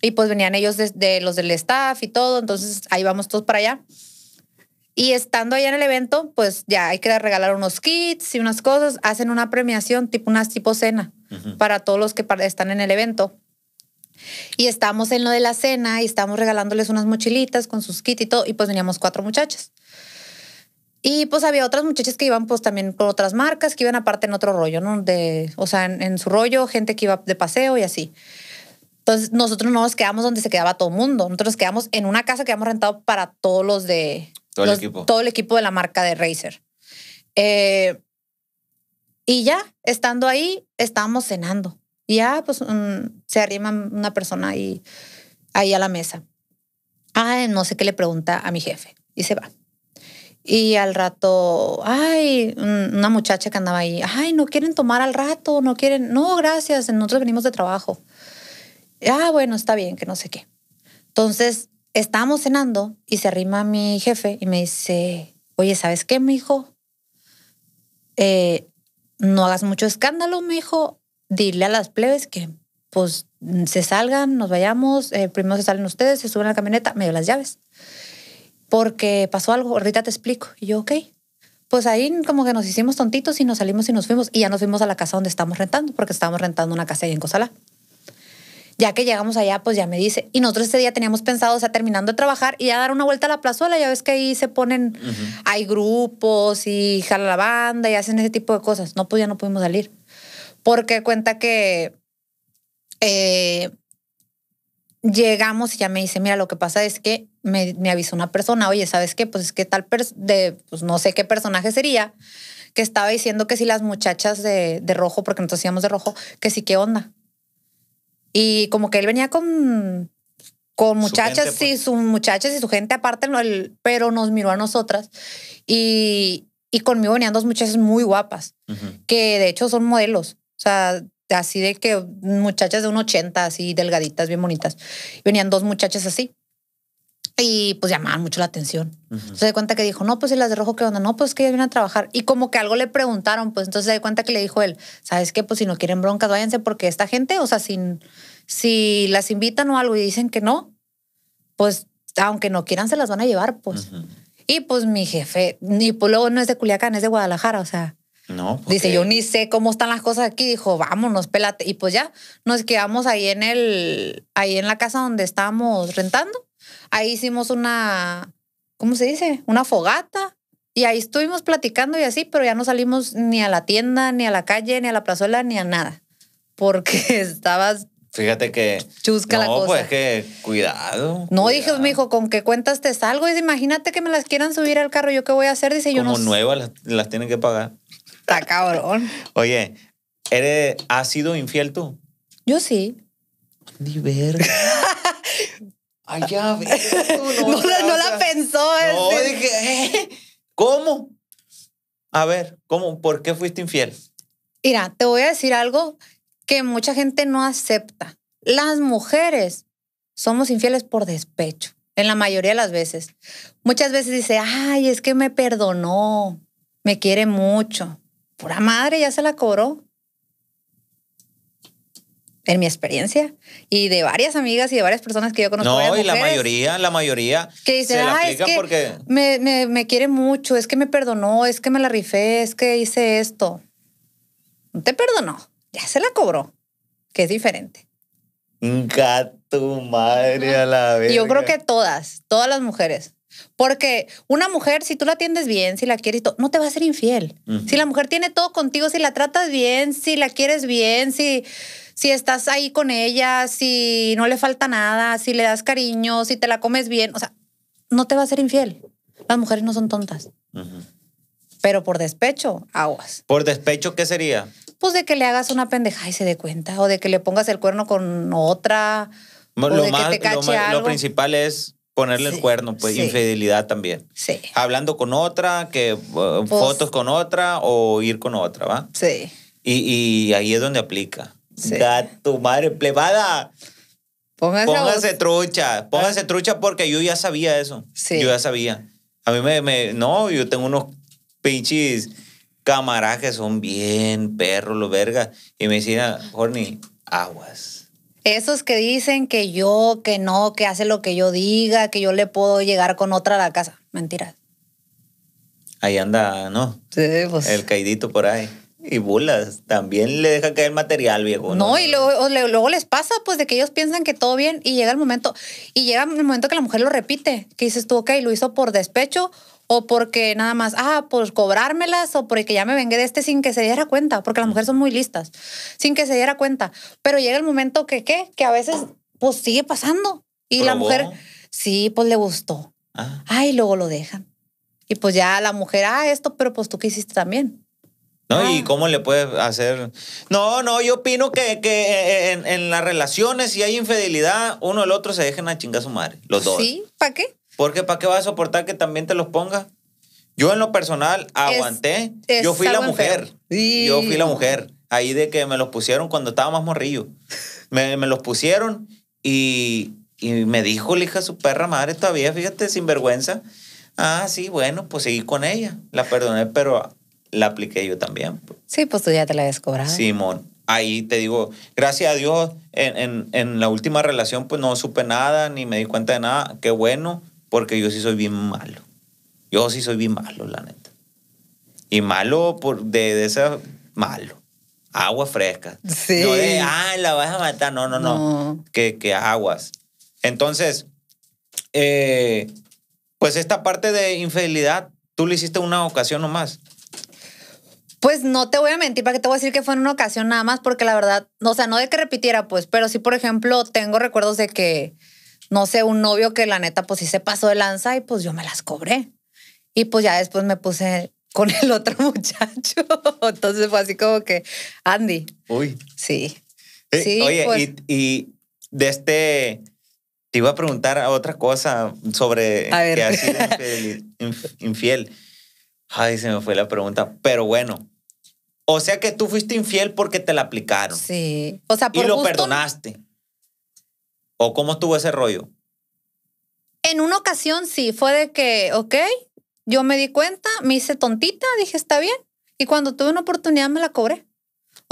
y pues venían ellos de los del staff y todo, entonces ahí vamos todos para allá. Y estando allá en el evento, pues ya hay que regalar unos kits y unas cosas. Hacen una premiación, tipo una tipo cena, para todos los que están en el evento. Y estamos en lo de la cena y estamos regalándoles unas mochilitas con sus kits y todo. Y pues veníamos cuatro muchachas. Y pues había otras muchachas que iban pues también con otras marcas, que iban aparte en otro rollo, ¿no? De, o sea, en, su rollo, gente que iba de paseo y así. Entonces nosotros no nos quedamos donde se quedaba todo el mundo. Nosotros nos quedamos en una casa que habíamos rentado para todos los de... Todo el equipo. de la marca de Razer. Eh, y ya, estando ahí, estábamos cenando. Y ya, pues, se arrima una persona ahí, ahí a la mesa. Ah, no sé qué le pregunta a mi jefe. Y se va. Y al rato, ay, una muchacha que andaba ahí, ay, no quieren tomar al rato, no quieren, no, gracias, nosotros venimos de trabajo. Ah, bueno, está bien, que no sé qué. Entonces, estábamos cenando y se arrima mi jefe y me dice, oye, ¿sabes qué, mi hijo? Eh, no hagas mucho escándalo, mi hijo. Dile a las plebes que pues se salgan, nos vayamos, eh, primero se salen ustedes, se suben a la camioneta, me dio las llaves. Porque pasó algo, ahorita te explico. Y yo, ok. Pues ahí como que nos hicimos tontitos y nos salimos y nos fuimos. Y ya nos fuimos a la casa donde estamos rentando, porque estábamos rentando una casa ahí en Cozalá. Ya que llegamos allá, pues ya me dice. Y nosotros ese día teníamos pensado, o sea, terminando de trabajar y ya dar una vuelta a la plazuela. Ya ves que ahí se ponen, hay grupos y jala la banda y hacen ese tipo de cosas. No, pues ya no pudimos salir. Porque cuenta que eh, llegamos y ya me dice, mira, lo que pasa es que me, me avisó una persona, oye, ¿sabes qué? Pues es que tal, de, pues no sé qué personaje sería, que estaba diciendo que si las muchachas de, de rojo, porque nosotros íbamos de rojo, que sí, ¿qué onda? Y como que él venía con, con muchachas y pues. sus muchachas y su gente aparte, pero nos miró a nosotras. Y, y conmigo venían dos muchachas muy guapas, que de hecho son modelos. O sea, así de que muchachas de un 80, así delgaditas, bien bonitas. Venían dos muchachas así. Y pues llamaban mucho la atención. Entonces Se da cuenta que dijo, no, pues si las de rojo, ¿qué onda? No, pues que ellas vienen a trabajar. Y como que algo le preguntaron, pues entonces se da cuenta que le dijo él, ¿sabes qué? Pues si no quieren broncas, váyanse porque esta gente, o sea, sin, si las invitan o algo y dicen que no, pues aunque no quieran, se las van a llevar, pues. Y pues mi jefe, ni pues luego no es de Culiacán, es de Guadalajara, o sea. No. Dice, yo ni sé cómo están las cosas aquí. Dijo, vámonos, pelate. Y pues ya nos quedamos ahí en el, ahí en la casa donde estábamos rentando. Ahí hicimos una, ¿cómo se dice? Una fogata. Y ahí estuvimos platicando y así, pero ya no salimos ni a la tienda, ni a la calle, ni a la plazuela, ni a nada. Porque *laughs* estabas Fíjate que. Chusca no, la pues, cosa. pues que cuidado. No, dije, mi hijo ¿con qué cuentas te salgo? Dice, imagínate que me las quieran subir al carro, ¿yo qué voy a hacer? Dice, yo no. nuevas las, tienen que pagar. Está cabrón. Oye, ¿eres, ¿has sido infiel tú? Yo sí. Ni verga. *laughs* Ay, ya *laughs* No, la, pensó. Este. ¿eh? ¿cómo? A ver, ¿cómo? ¿Por qué fuiste infiel? Mira, te voy a decir algo que mucha gente no acepta. Las mujeres somos infieles por despecho, en la mayoría de las veces. Muchas veces dice, ay, es que me perdonó, me quiere mucho. Pura madre, ya se la cobró en mi experiencia y de varias amigas y de varias personas que yo conozco. No, y la mayoría, la mayoría que dice, se la ah, que porque... Me, me, me quiere mucho, es que me perdonó, es que me la rifé, es que hice esto. No te perdonó, ya se la cobró, que es diferente. Gato madre a la vez. Yo creo que todas, todas las mujeres. Porque una mujer, si tú la atiendes bien, si la quieres, no te va a ser infiel. Si la mujer tiene todo contigo, si la tratas bien, si la quieres bien, si si estás ahí con ella, si no le falta nada, si le das cariño, si te la comes bien, o sea, no te va a ser infiel. Las mujeres no son tontas. Pero por despecho, aguas. ¿Por despecho qué sería? Pues de que le hagas una pendeja y se dé cuenta, o de que le pongas el cuerno con otra. Lo, más, lo, principal es ponerle el cuerno, pues infidelidad también. Sí. Hablando con otra, que eh, pues fotos con otra o ir con otra, ¿va? Sí. Y, y ahí es donde aplica. Gato tu madre, plebada. Póngase, trucha, póngase ah. trucha porque yo ya sabía eso. Yo ya sabía. A mí me, no, yo tengo unos pinches camarajes son bien perros, los verga Y me decían, Jorni, aguas. Esos que dicen que yo, que no, que hace lo que yo diga, que yo le puedo llegar con otra a la casa. mentira Ahí anda, ¿no? Sí, pues. El caidito por ahí. Y bolas, también le deja caer material, viejo. No, y luego, les pasa, pues, de que ellos piensan que todo bien y llega el momento, y llega el momento que la mujer lo repite, que dices tú, ok, lo hizo por despecho o porque nada más, ah, pues cobrármelas o porque ya me vengué de este sin que se diera cuenta, porque las mujeres son muy listas, sin que se diera cuenta. Pero llega el momento que, ¿qué? Que a veces, pues, sigue pasando. Y la mujer, sí, pues le gustó. Ah. Ay, luego lo dejan. Y pues ya la mujer, ah, esto, pero pues tú qué hiciste también. ¿No? Ah. ¿Y cómo le puedes hacer? No, no, yo opino que, eh, eh, en, las relaciones, si hay infidelidad, uno el otro se dejen a chingar a su madre, los dos. ¿Sí? ¿Para qué? Porque ¿para qué vas a soportar que también te los ponga? Yo en lo personal aguanté. yo fui la mujer. Yo fui la mujer. Ahí de que me los pusieron cuando estaba más morrillo. Me, los pusieron y, me dijo la hija su perra madre todavía, fíjate, sin vergüenza. Ah, sí, bueno, pues seguí con ella. La perdoné, pero la apliqué yo también. Sí, pues tú ya te la descubras Simón, ahí te digo, gracias a Dios, en, la última relación pues no supe nada, ni me di cuenta de nada, qué bueno, porque yo sí soy bien malo. Yo sí soy bien malo, la neta. Y malo por, de, de malo. Agua fresca. Sí. No ah, la vas a matar. No, no, no. Qué Que, aguas. Entonces, eh, pues esta parte de infidelidad, tú le hiciste una ocasión nomás. Pues no te voy a mentir, para que te voy a decir que fue en una ocasión nada más, porque la verdad, o sea, no de que repitiera, pues, pero sí, por ejemplo, tengo recuerdos de que, no sé, un novio que la neta, pues sí se pasó de lanza y pues yo me las cobré. Y pues ya después me puse con el *laughs* otro muchacho. Entonces fue así como que, Andy. Uy. Sí. Eh, sí oye, pues y, de este, te iba a preguntar otra cosa sobre *laughs* infiel. Ay, se me fue la pregunta, pero bueno. O sea que tú fuiste infiel porque te la aplicaron. Sí. O sea, por y lo perdonaste. ¿O cómo estuvo ese rollo? En una ocasión sí, fue de que, ok, yo me di cuenta, me hice tontita, dije, está bien. Y cuando tuve una oportunidad me la cobré.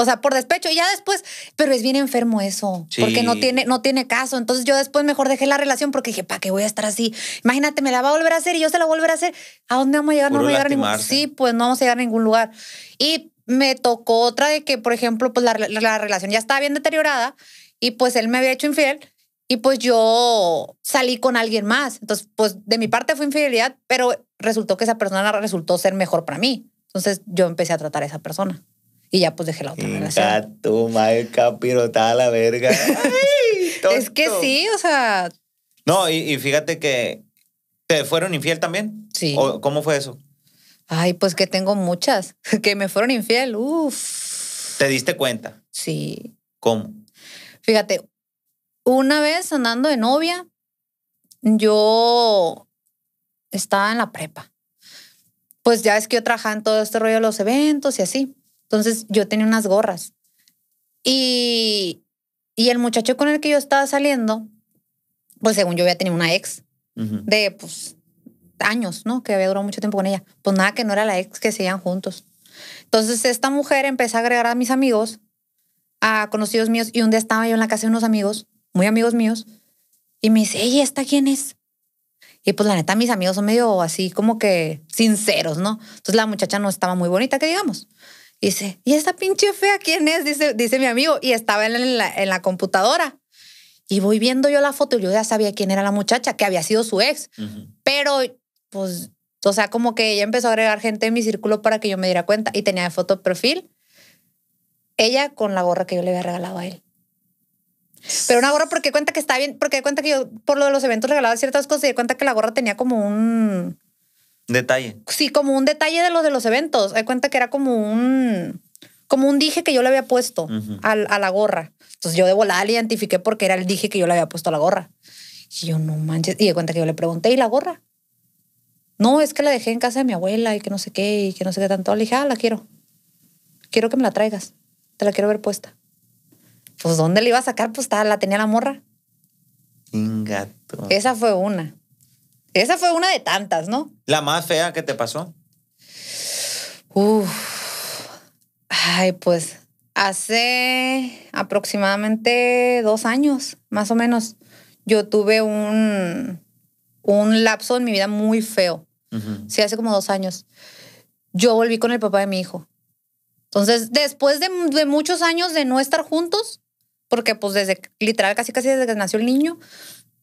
O sea, por despecho. Y ya después, pero es bien enfermo eso, porque no tiene, no tiene caso. Entonces yo después mejor dejé la relación porque dije, ¿para qué voy a estar así? Imagínate, me la va a volver a hacer y yo se la volver a hacer. ¿A dónde vamos a llegar? no vamos a llegar a ningún Sí, pues no vamos a llegar a ningún lugar. Y me tocó otra de que, por ejemplo, pues la, la relación ya estaba bien deteriorada y pues él me había hecho infiel y pues yo salí con alguien más. Entonces, pues de mi parte fue infidelidad, pero resultó que esa persona resultó ser mejor para mí. Entonces yo empecé a tratar a esa persona. Y ya pues dejé la otra relación. tu capirotada la verga. *laughs* es que sí, o sea. No, y, fíjate que te fueron infiel también. Sí. ¿Cómo fue eso? Ay, pues que tengo muchas *laughs* que me fueron infiel. Uf. ¿Te diste cuenta? Sí. ¿Cómo? Fíjate, una vez andando de novia, yo estaba en la prepa. Pues ya es que yo trabajaba en todo este rollo de los eventos y así. Entonces yo tenía unas gorras. Y, y el muchacho con el que yo estaba saliendo, pues según yo había tenido una ex de pues años, ¿no? Que había durado mucho tiempo con ella. Pues nada, que no era la ex que seguían juntos. Entonces esta mujer empezó a agregar a mis amigos, a conocidos míos, y un día estaba yo en la casa de unos amigos, muy amigos míos, y me dice, ¿y esta quién es? Y pues la neta, mis amigos son medio así como que sinceros, ¿no? Entonces la muchacha no estaba muy bonita, que digamos. Dice, ¿y esa pinche fea quién es? Dice, dice mi amigo. Y estaba en la, en la computadora. Y voy viendo yo la foto. Yo ya sabía quién era la muchacha, que había sido su ex. Pero, pues, o sea, como que ella empezó a agregar gente en mi círculo para que yo me diera cuenta. Y tenía de foto de perfil ella con la gorra que yo le había regalado a él. Pero una gorra porque cuenta que está bien, porque cuenta que yo por lo de los eventos regalaba ciertas cosas y de cuenta que la gorra tenía como un Detalle. Sí, como un detalle de los de los eventos. Hay cuenta que era como un como un dije que yo le había puesto a la gorra. Entonces yo de volada le identifiqué porque era el dije que yo le había puesto a la gorra. Y yo no manches. Y de cuenta que yo le pregunté, ¿y la gorra? No, es que la dejé en casa de mi abuela y que no sé qué y que no sé qué tanto. Le dije, ah, la quiero. Quiero que me la traigas. Te la quiero ver puesta. Pues, ¿dónde le iba a sacar? Pues la tenía la morra. Ingato. Esa fue una. Esa fue una de tantas, ¿no? La más fea que te pasó. Uf. Ay, pues hace aproximadamente dos años, más o menos, yo tuve un, un lapso en mi vida muy feo. Sí, hace como dos años. Yo volví con el papá de mi hijo. Entonces, después de muchos años de no estar juntos, porque pues desde, literal, casi casi desde que nació el niño,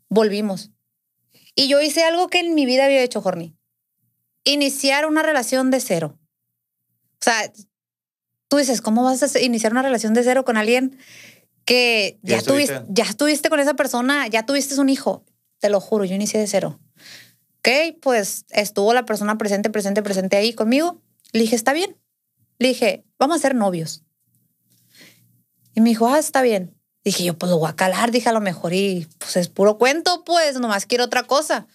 volvimos. Y yo hice algo que en mi vida había hecho, Jorni. Iniciar una relación de cero. O sea, tú dices, ¿cómo vas a iniciar una relación de cero con alguien que ya, tuviste, ya estuviste con esa persona, ya tuviste un hijo? Te lo juro, yo inicié de cero. Ok, pues estuvo la persona presente, presente, presente ahí conmigo. Le dije, está bien. Le dije, vamos a ser novios. Y me dijo, ah, está bien. Dije yo, pues lo voy a calar, dije a lo mejor y pues es puro cuento, pues nomás quiero otra cosa.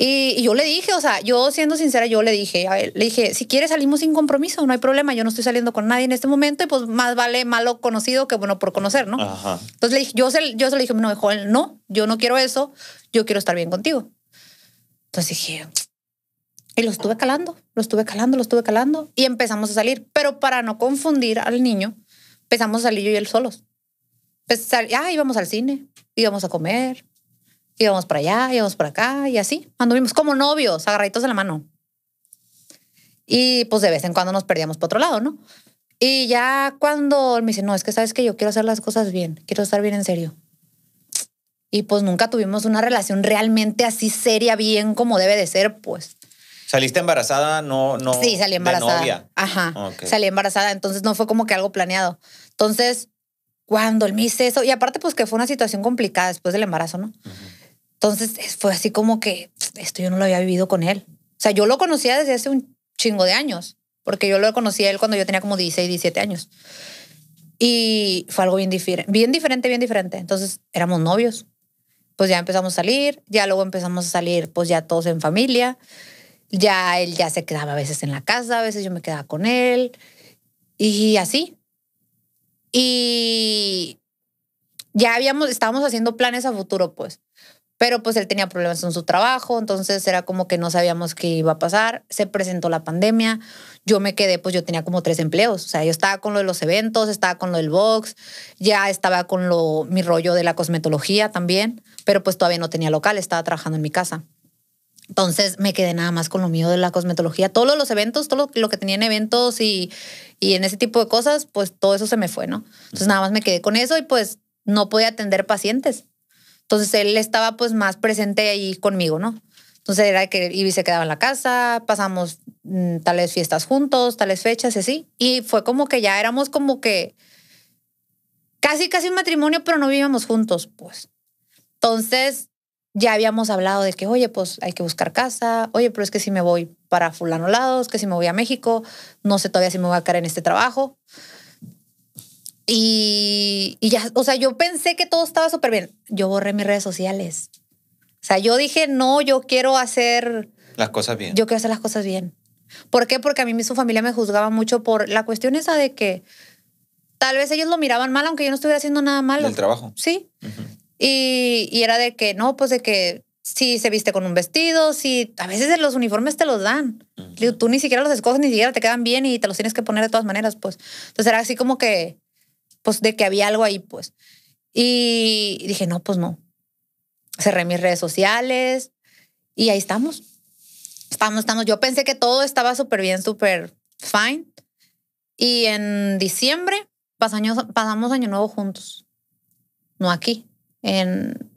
Y, yo le dije, o sea, yo siendo sincera, yo le dije, a le dije, si quieres salimos sin compromiso, no hay problema, yo no estoy saliendo con nadie en este momento y pues más vale malo conocido que bueno por conocer, ¿no? Entonces le dije, yo se, yo se le dije, no, hijo, no, yo no quiero eso, yo quiero estar bien contigo. Entonces dije, y lo estuve calando, lo estuve calando, lo estuve calando y empezamos a salir, pero para no confundir al niño, empezamos a salir yo y él solos. Pues, ya ah, íbamos al cine, íbamos a comer, íbamos para allá, íbamos para acá y así. Anduvimos como novios, agarraditos de la mano. Y pues de vez en cuando nos perdíamos por otro lado, ¿no? Y ya cuando me dice, no, es que sabes que yo quiero hacer las cosas bien, quiero estar bien en serio. Y pues nunca tuvimos una relación realmente así seria, bien como debe de ser, pues. ¿Saliste embarazada? No, no. Sí, salí embarazada. De novia. Ajá. Salí embarazada, entonces no fue como que algo planeado. Entonces, cuando él me hizo eso. Y aparte, pues que fue una situación complicada después del embarazo, ¿no? Entonces fue así como que esto yo no lo había vivido con él. O sea, yo lo conocía desde hace un chingo de años, porque yo lo conocí a él cuando yo tenía como 16, 17 años. Y fue algo bien diferente, bien diferente, bien diferente. Entonces éramos novios. Pues ya empezamos a salir, ya luego empezamos a salir, pues ya todos en familia. Ya él ya se quedaba a veces en la casa, a veces yo me quedaba con él. Y así, y ya habíamos, estábamos haciendo planes a futuro, pues. Pero pues él tenía problemas con su trabajo, entonces era como que no sabíamos qué iba a pasar. Se presentó la pandemia, yo me quedé, pues yo tenía como tres empleos. O sea, yo estaba con lo de los eventos, estaba con lo del box, ya estaba con lo, mi rollo de la cosmetología también, pero pues todavía no tenía local, estaba trabajando en mi casa. Entonces me quedé nada más con lo mío de la cosmetología. Todos los eventos, todo lo, que tenía en eventos y, y en ese tipo de cosas, pues todo eso se me fue, ¿no? Entonces nada más me quedé con eso y pues no podía atender pacientes. Entonces él estaba pues más presente ahí conmigo, ¿no? Entonces era que Ibi se quedaba en la casa, pasamos mm, tales fiestas juntos, tales fechas y así. Y fue como que ya éramos como que casi, casi un matrimonio, pero no vivíamos juntos, pues. Entonces ya habíamos hablado de que, oye, pues hay que buscar casa, oye, pero es que si me voy para fulano lados, que si me voy a México, no sé todavía si me voy a caer en este trabajo. Y, ya, o sea, yo pensé que todo estaba súper bien. Yo borré mis redes sociales. O sea, yo dije, no, yo quiero hacer... Las cosas bien. Yo quiero hacer las cosas bien. ¿Por qué? Porque a mí su familia me juzgaba mucho por la cuestión esa de que tal vez ellos lo miraban mal, aunque yo no estuviera haciendo nada malo. El trabajo. Sí. Y, y, era de que, no, pues de que si se viste con un vestido, si a veces los uniformes te los dan. tú ni siquiera los escoges, ni siquiera te quedan bien y te los tienes que poner de todas maneras, pues. Entonces era así como que, pues de que había algo ahí, pues. Y dije, no, pues no. Cerré mis redes sociales y ahí estamos. Estamos, estamos. Yo pensé que todo estaba súper bien, súper fine. Y en diciembre pasamos, pasamos año nuevo juntos. No aquí, en,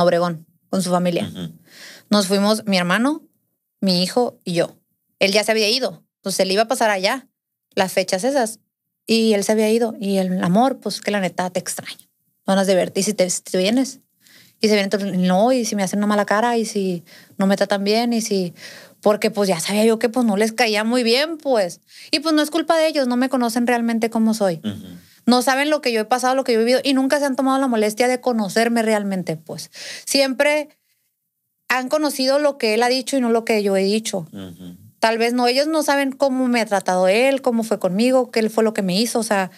Obregón con su familia. Nos fuimos mi hermano, mi hijo y yo. Él ya se había ido, entonces él iba a pasar allá las fechas esas y él se había ido y el amor, pues que la neta te extraño. No a a si te, vienes. Y se vienen, no, y si me hacen una mala cara y si no me tan bien y si porque pues ya sabía yo que pues no les caía muy bien, pues. Y pues no es culpa de ellos, no me conocen realmente como soy. No saben lo que yo he pasado, lo que yo he vivido y nunca se han tomado la molestia de conocerme realmente, pues. Siempre han conocido lo que él ha dicho y no lo que yo he dicho. Tal vez no, ellos no saben cómo me ha tratado él, cómo fue conmigo, qué fue lo que me hizo, o sea,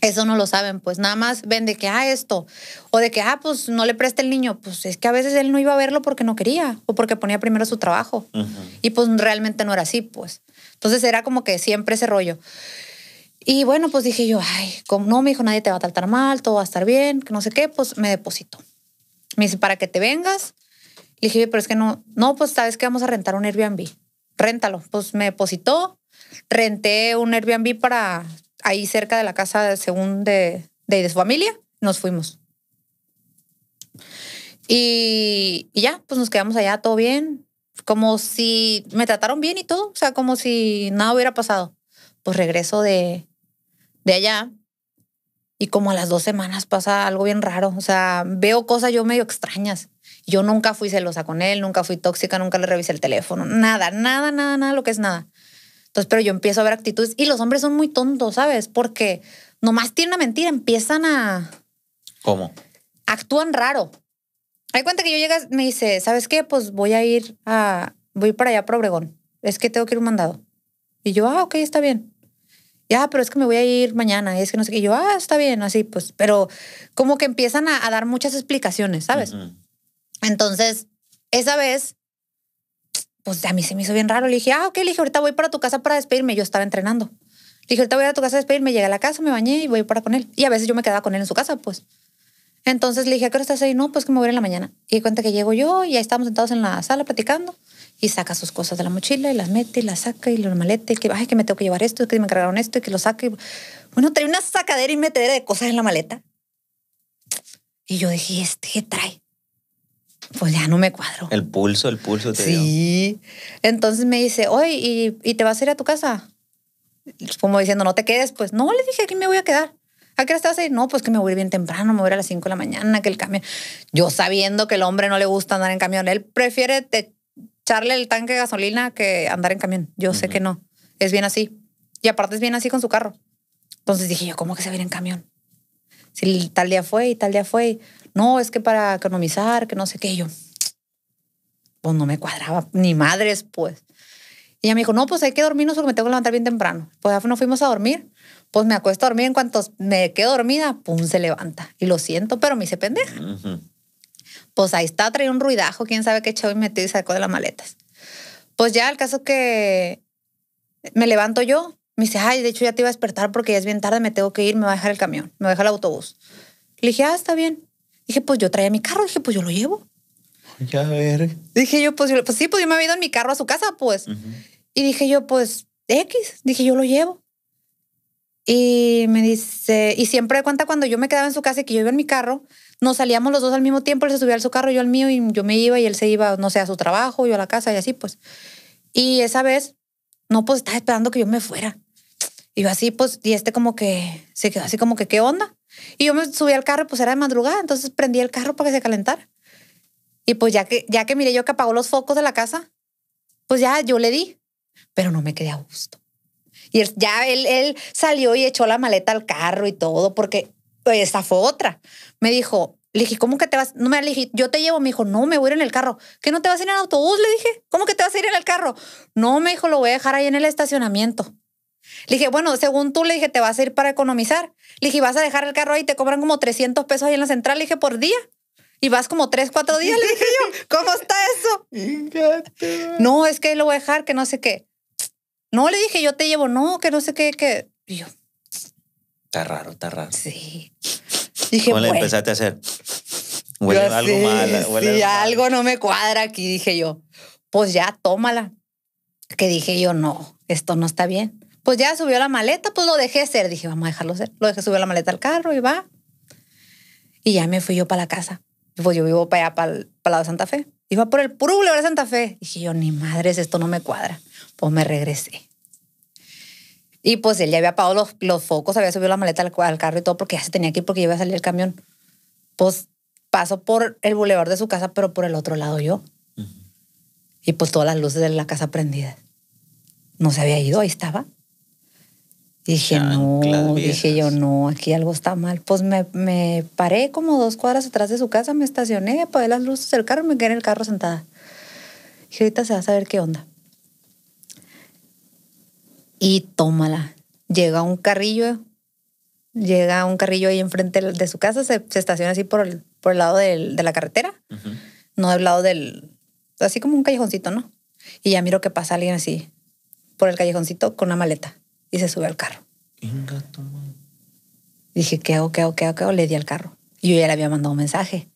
eso no lo saben, pues nada más ven de que, ah, esto, o de que, ah, pues no le preste el niño, pues es que a veces él no iba a verlo porque no quería, o porque ponía primero su trabajo, y pues realmente no era así, pues. Entonces era como que siempre ese rollo. Y bueno, pues dije yo, ay, como no, me dijo, nadie te va a tratar mal, todo va a estar bien, que no sé qué, pues me depositó. Me dice, para que te vengas. Le dije, pero es que no, no, pues sabes que vamos a rentar un Airbnb. Réntalo. Pues me depositó, renté un Airbnb para ahí cerca de la casa, según de, de, su familia. Nos fuimos. Y, y ya, pues nos quedamos allá, todo bien. Como si me trataron bien y todo, o sea, como si nada hubiera pasado. Pues regreso de, de allá. Y como a las dos semanas pasa algo bien raro. O sea, veo cosas yo medio extrañas. Yo nunca fui celosa con él, nunca fui tóxica, nunca le revisé el teléfono. Nada, nada, nada, nada, lo que es nada. Entonces, pero yo empiezo a ver actitudes y los hombres son muy tontos, ¿sabes? Porque nomás tienen una mentira, empiezan a... ¿Cómo? Actúan raro. Hay cuenta que yo llegas, me dice, ¿sabes qué? Pues voy a ir a... Voy para allá, para Obregón. Es que tengo que ir un mandado. Y yo, ah, ok, está bien ya, ah, pero es que me voy a ir mañana, y es que no sé qué. Y yo, ah, está bien, así, pues, pero como que empiezan a, dar muchas explicaciones, ¿sabes? Entonces, esa vez, pues a mí se me hizo bien raro. Le dije, ah, ok, le dije, ahorita voy para tu casa para despedirme. Yo estaba entrenando. Le dije, ahorita voy a tu casa a despedirme. Llegué a la casa, me bañé y voy para con él. Y a veces yo me quedaba con él en su casa, pues. Entonces le dije, ¿a qué hora estás ahí? No, pues que me voy en la mañana. Y cuenta que llego yo y ahí estábamos sentados en la sala platicando y saca sus cosas de la mochila y las mete y las saca y lo maleta y que, ay, que me tengo que llevar esto que me encargaron esto y que lo saque. Bueno, trae una sacadera y metedera de cosas en la maleta. Y yo dije, ¿este qué trae? Pues ya no me cuadro. El pulso, el pulso. Te sí. Entonces me dice, oye, ¿y, te vas a ir a tu casa? Pues como diciendo, no te quedes. Pues no, le dije, aquí me voy a quedar. ¿A qué hora estás ahí No, pues que me voy bien temprano, me voy a a las 5 de la mañana, que el camión. Yo sabiendo que el hombre no le gusta andar en camión, él prefiere te charle el tanque de gasolina que andar en camión. Yo sé que no. Es bien así. Y aparte es bien así con su carro. Entonces dije yo, ¿cómo que se viene en camión? Si tal día fue y tal día fue. no, es que para economizar, que no sé qué. yo, pues no me cuadraba, ni madres, pues. Y ella me dijo, no, pues hay que dormirnos porque me tengo que levantar bien temprano. Pues ya nos fuimos a dormir. Pues me acuesto a dormir. En cuanto me quedo dormida, pum, se levanta. Y lo siento, pero me hice pendeja. Pues ahí está, traía un ruidajo, quién sabe qué chavo y metió y sacó de las maletas. Pues ya, el caso que me levanto yo, me dice, ay, de hecho ya te iba a despertar porque ya es bien tarde, me tengo que ir, me va a dejar el camión, me va a dejar el autobús. Le dije, ah, está bien. Dije, pues yo traía mi carro, dije, pues yo lo llevo. Ya ver. Dije pues, yo, pues, sí, pues yo me había ido en mi carro a su casa, pues. Y dije yo, pues X, dije yo lo llevo. Y me dice, y siempre cuenta cuando yo me quedaba en su casa y que yo iba en mi carro, nos salíamos los dos al mismo tiempo, él se subía al su carro, yo al mío, y yo me iba y él se iba, no sé, a su trabajo, yo a la casa y así, pues. Y esa vez, no, pues estaba esperando que yo me fuera. Y yo así, pues, y este como que se quedó así como que, ¿qué onda? Y yo me subí al carro, pues era de madrugada, entonces prendí el carro para que se calentara. Y pues ya que, ya que miré yo que apagó los focos de la casa, pues ya yo le di, pero no me quedé a gusto. Y ya él, él salió y echó la maleta al carro y todo, porque pues, esa fue otra. Me dijo, le dije, ¿cómo que te vas? No me dije, yo te llevo. Me dijo, no, me voy a ir en el carro. ¿Que no te vas a ir en autobús? Le dije, ¿cómo que te vas a ir en el carro? No, me dijo, lo voy a dejar ahí en el estacionamiento. Le dije, bueno, según tú, le dije, te vas a ir para economizar. Le dije, vas a dejar el carro ahí, te cobran como 300 pesos ahí en la central. Le dije, por día. Y vas como tres, cuatro días, le dije yo. ¿Cómo está eso? *laughs* no, es que lo voy a dejar, que no sé qué. No, le dije, yo te llevo, no, que no sé qué, que. yo. Está raro, está raro. Sí. Dije, ¿Cómo empezaste a hacer? Huele algo mal. algo, no me cuadra aquí, dije yo. Pues ya, tómala. Que dije yo, no, esto no está bien. Pues ya subió la maleta, pues lo dejé hacer. Dije, vamos a dejarlo hacer. Lo dejé, subió la maleta al carro y va. Y ya me fui yo para la casa. Pues yo vivo para allá, para el, de Santa Fe. Iba por el puro de Santa Fe. Dije yo, ni madres, esto no me cuadra pues me regresé. Y pues él ya había apagado los, focos, había subido la maleta al, al, carro y todo porque ya se tenía que ir porque iba a salir el camión. Pues paso por el bulevar de su casa, pero por el otro lado yo. Y pues todas las luces de la casa prendidas. No se había ido, ahí estaba. dije, no, dije yo, no, aquí algo está mal. Pues me, me, paré como dos cuadras atrás de su casa, me estacioné, apagué las luces del carro y me quedé en el carro sentada. Y ahorita se va a saber qué onda y tómala. Llega un carrillo, llega un carrillo ahí enfrente de su casa, se, estaciona así por el, por lado de la carretera, no del lado del, así como un callejoncito, ¿no? Y ya miro que pasa alguien así por el callejoncito con una maleta y se sube al carro. Dije, ¿qué hago, qué hago, qué hago, qué hago? Le di al carro. Y yo ya le había mandado un mensaje.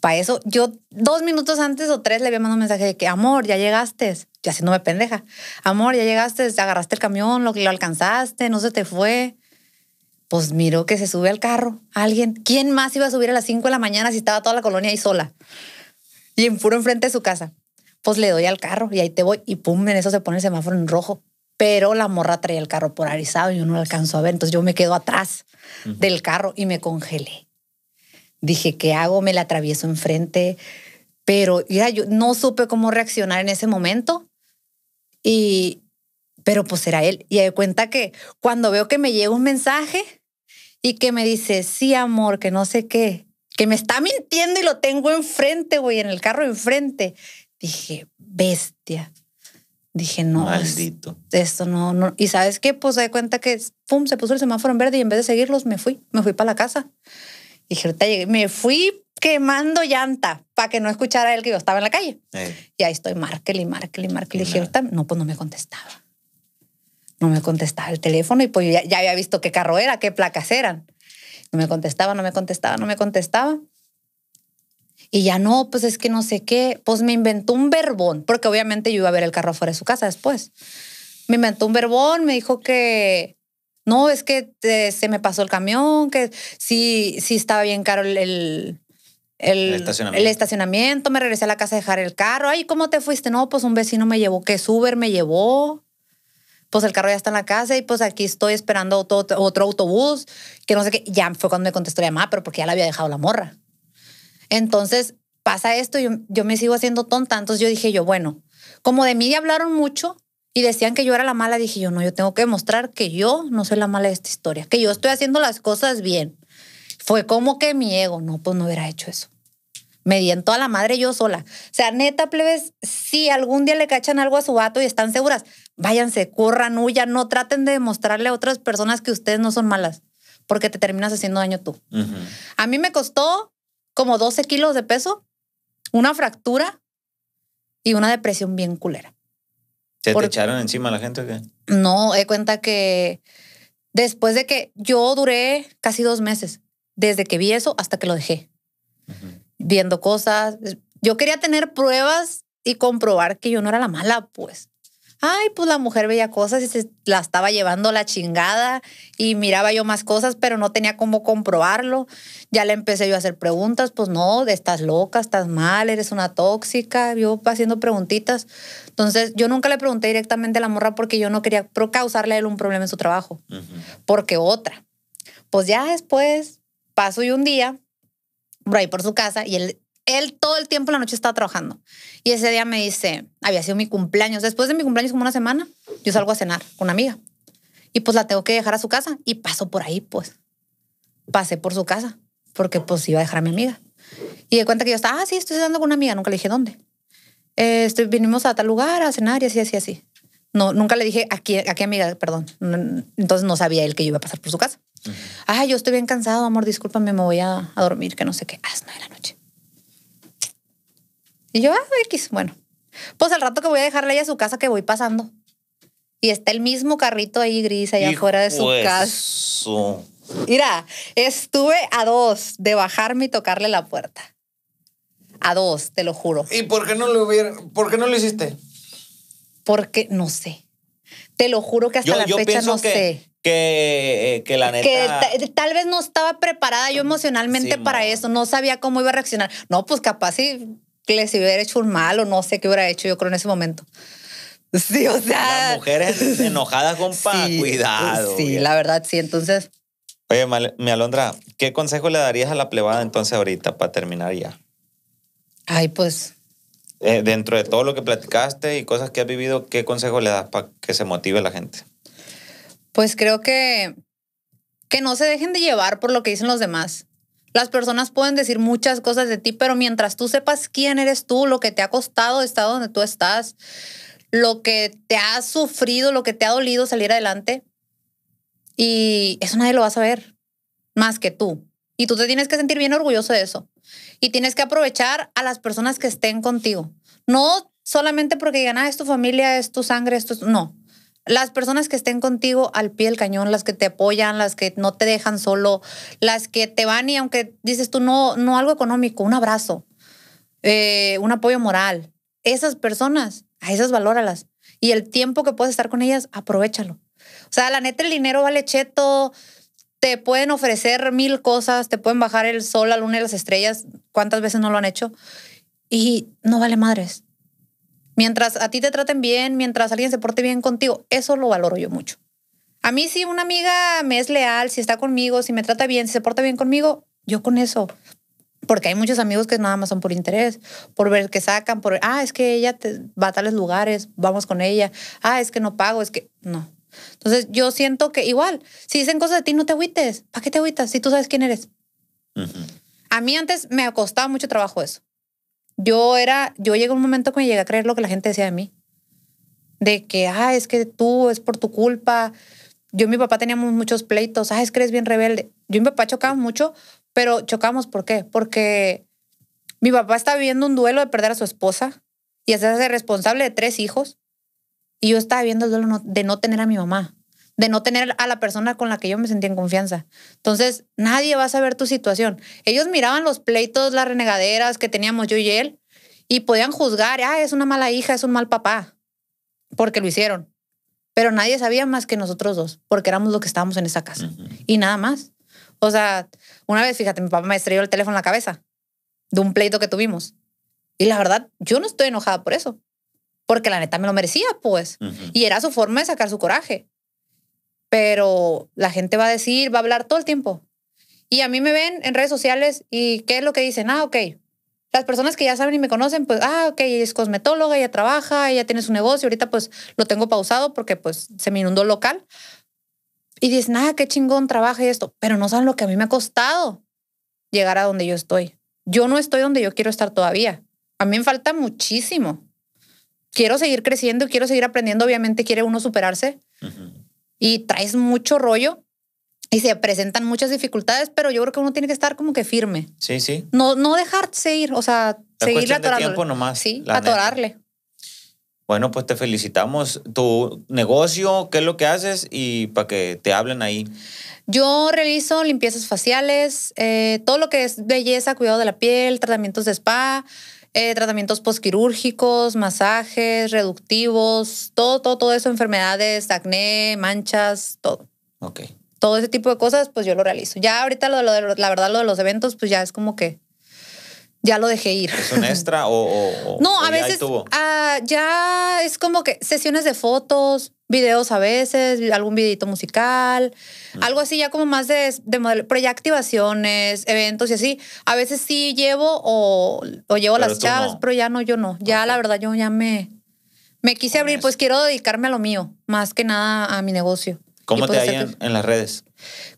Para eso, yo dos minutos antes o tres le había mandado un mensaje de que, amor, ya llegaste no me pendeja. Amor, ya llegaste, agarraste el camión, lo, lo alcanzaste, no se te fue. Pues miró que se sube al carro alguien. ¿Quién más iba a subir a las 5 de la mañana si estaba toda la colonia ahí sola? Y en puro enfrente de su casa. Pues le doy al carro y ahí te voy. Y pum, en eso se pone el semáforo en rojo. Pero la morra traía el carro polarizado y yo no lo alcanzo a ver. Entonces yo me quedo atrás del carro y me congelé. Dije, ¿qué hago? Me la atravieso enfrente. Pero ya yo no supe cómo reaccionar en ese momento y, pero pues era él. Y de cuenta que cuando veo que me llega un mensaje y que me dice, sí, amor, que no sé qué, que me está mintiendo y lo tengo enfrente, güey, en el carro enfrente. Dije, bestia. Dije, no. Pues, Maldito. Esto no, no. Y sabes qué? Pues de cuenta que, pum, se puso el semáforo en verde y en vez de seguirlos, me fui. Me fui para la casa. Dije, ahorita llegué. Me fui quemando llanta para que no escuchara él que yo estaba en la calle. Y ahí estoy, Markel y Markel Y ahorita, no, pues no me contestaba. No me contestaba el teléfono y pues ya, había visto qué carro era, qué placas eran. No me contestaba, no me contestaba, no me contestaba. Y ya no, pues es que no sé qué. Pues me inventó un verbón, porque obviamente yo iba a ver el carro fuera de su casa después. Me inventó un verbón, me dijo que no, es que se me pasó el camión, que sí, sí estaba bien caro el, el el, el, estacionamiento. el, estacionamiento. me regresé a la casa a dejar el carro. Ay, ¿cómo te fuiste? No, pues un vecino me llevó, que es Uber, me llevó. Pues el carro ya está en la casa y pues aquí estoy esperando otro, autobús, que no sé qué. Ya fue cuando me contestó la mamá, pero porque ya la había dejado la morra. Entonces pasa esto, yo, yo me sigo haciendo tonta. Entonces yo dije yo, bueno, como de mí hablaron mucho y decían que yo era la mala, dije yo, no, yo tengo que demostrar que yo no soy la mala de esta historia, que yo estoy haciendo las cosas bien fue como que mi ego, no, pues no hubiera hecho eso. Me di en toda la madre yo sola. O sea, neta, plebes, si algún día le cachan algo a su vato y están seguras, váyanse, corran, huyan, no traten de mostrarle a otras personas que ustedes no son malas, porque te terminas haciendo daño tú. A mí me costó como 12 kilos de peso, una fractura y una depresión bien culera. ¿Se te echaron encima la gente qué? No, he cuenta que después de que yo duré casi dos meses desde que vi eso hasta que lo dejé. Viendo cosas. Yo quería tener pruebas y comprobar que yo no era la mala, pues. Ay, pues la mujer veía cosas y se la estaba llevando la chingada y miraba yo más cosas, pero no tenía cómo comprobarlo. Ya le empecé yo a hacer preguntas, pues no, estás loca, estás mal, eres una tóxica, yo haciendo preguntitas. Entonces, yo nunca le pregunté directamente a la morra porque yo no quería causarle a él un problema en su trabajo, porque otra. Pues ya después paso y un día por ahí por su casa y él, él todo el tiempo la noche estaba trabajando. Y ese día me dice, había sido mi cumpleaños. Después de mi cumpleaños, como una semana, yo salgo a cenar con una amiga. Y pues la tengo que dejar a su casa y paso por ahí, pues. Pasé por su casa porque pues iba a dejar a mi amiga. Y de cuenta que yo estaba, ah, sí, estoy cenando con una amiga. Nunca le dije dónde. Eh, vinimos a tal lugar a cenar y así, así, así. No, nunca le dije a qué amiga, perdón. Entonces no sabía él que yo iba a pasar por su casa. Ay, yo estoy bien cansado, amor, discúlpame, me voy a, a dormir, que no sé qué, Ah, es nueve de la noche. Y yo, ah, X, bueno. Pues al rato que voy a dejarle ahí a su casa que voy pasando. Y está el mismo carrito ahí gris allá afuera de su casa. Mira, estuve a dos de bajarme y tocarle la puerta. A dos, te lo juro. ¿Y por qué no lo hubiera, por qué no lo hiciste? Porque no sé. Te lo juro que hasta la fecha no sé. Que, eh, que, la neta. tal vez no estaba preparada yo emocionalmente para eso, no sabía cómo iba a reaccionar. No, pues capaz si les hubiera hecho un mal o no sé qué hubiera hecho yo creo en ese momento. *laughs* Sí, o sea. Las mujeres *laughs* enojadas, compa, cuidado. Sí, la verdad, sí. Entonces. Oye, mi Alondra, ¿qué consejo le darías a la plebada entonces ahorita para terminar ya? Ay, pues eh, dentro de todo lo que platicaste y cosas que has vivido, ¿qué consejo le das para que se motive la gente? Pues creo que, que no se dejen de llevar por lo que dicen los demás. Las personas pueden decir muchas cosas de ti, pero mientras tú sepas quién eres tú, lo que te ha costado estar donde tú estás, lo que te ha sufrido, lo que te ha dolido salir adelante, y eso nadie lo va a saber más que tú. Y tú te tienes que sentir bien orgulloso de eso. Y tienes que aprovechar a las personas que estén contigo. No solamente porque digan, ah, es tu familia, es tu sangre, esto es... No. Las personas que estén contigo al pie del cañón, las que te apoyan, las que no te dejan solo, las que te van y aunque dices tú no, no algo económico, un abrazo, eh, un apoyo moral. Esas personas, a esas valóralas. Y el tiempo que puedes estar con ellas, aprovechalo. O sea, la neta, el dinero vale cheto, te pueden ofrecer mil cosas, te pueden bajar el sol, la luna y las estrellas. ¿Cuántas veces no lo han hecho? Y no vale madres. Mientras a ti te traten bien, mientras alguien se porte bien contigo, eso lo valoro yo mucho. A mí si una amiga me es leal, si está conmigo, si me trata bien, si se porta bien conmigo, yo con eso. Porque hay muchos amigos que nada más son por interés, por ver que sacan, por, ah, es que ella te, va a tales lugares, vamos con ella, ah, es que no pago, es que no. Entonces yo siento que igual, si dicen cosas de ti, no te agüites. ¿Para qué te agüitas si tú sabes quién eres? A mí antes me costaba mucho trabajo eso. Yo era, yo llegué a un momento que me llegué a creer lo que la gente decía de mí. De que, ah, es que tú, es por tu culpa. Yo y mi papá teníamos muchos pleitos. Ah, es que eres bien rebelde. Yo y mi papá chocábamos mucho, pero chocamos ¿por qué? Porque mi papá está viviendo un duelo de perder a su esposa y hacerse responsable de tres hijos. Y yo estaba viendo el duelo de no tener a mi mamá, de no tener a la persona con la que yo me sentía en confianza. Entonces, nadie va a saber tu situación. Ellos miraban los pleitos, las renegaderas que teníamos yo y él, y podían juzgar, ah, es una mala hija, es un mal papá, porque lo hicieron. Pero nadie sabía más que nosotros dos, porque éramos los que estábamos en esa casa. Y nada más. O sea, una vez, fíjate, mi papá me estrelló el teléfono en la cabeza de un pleito que tuvimos. Y la verdad, yo no estoy enojada por eso porque la neta me lo merecía, pues. Y era su forma de sacar su coraje. Pero la gente va a decir, va a hablar todo el tiempo. Y a mí me ven en redes sociales y ¿qué es lo que dicen? Ah, ok. Las personas que ya saben y me conocen, pues, ah, ok, es cosmetóloga, ella trabaja, ella tiene su negocio, ahorita pues lo tengo pausado porque pues se me inundó local. Y dicen, ah, qué chingón trabaja y esto, pero no saben lo que a mí me ha costado llegar a donde yo estoy. Yo no estoy donde yo quiero estar todavía. A mí me falta muchísimo quiero seguir creciendo, quiero seguir aprendiendo, obviamente quiere uno superarse y traes mucho rollo y se presentan muchas dificultades, pero yo creo que uno tiene que estar como que firme. Sí, sí. No, no dejarse ir, o sea, seguir seguirle atorando. tiempo nomás. Sí, atorarle. Bueno, pues te felicitamos. Tu negocio, qué es lo que haces y para que te hablen ahí. Yo realizo limpiezas faciales, eh, todo lo que es belleza, cuidado de la piel, tratamientos de spa, eh, tratamientos posquirúrgicos, masajes, reductivos, todo, todo, todo eso, enfermedades, acné, manchas, todo. Ok. Todo ese tipo de cosas, pues yo lo realizo. Ya ahorita lo de, la verdad, lo de los eventos, pues ya es como que ya lo dejé ir. ¿Es un extra o, *laughs* No, a veces ah, ya es como que sesiones de fotos, videos a veces, algún videito musical, algo así ya como más de, de modelo, eventos y así. A veces sí llevo o, llevo las chavas, pero ya no, yo no. Ya la verdad yo ya me, quise abrir, pues quiero dedicarme a lo mío, más que nada a mi negocio. ¿Cómo pues, te hallan en las redes?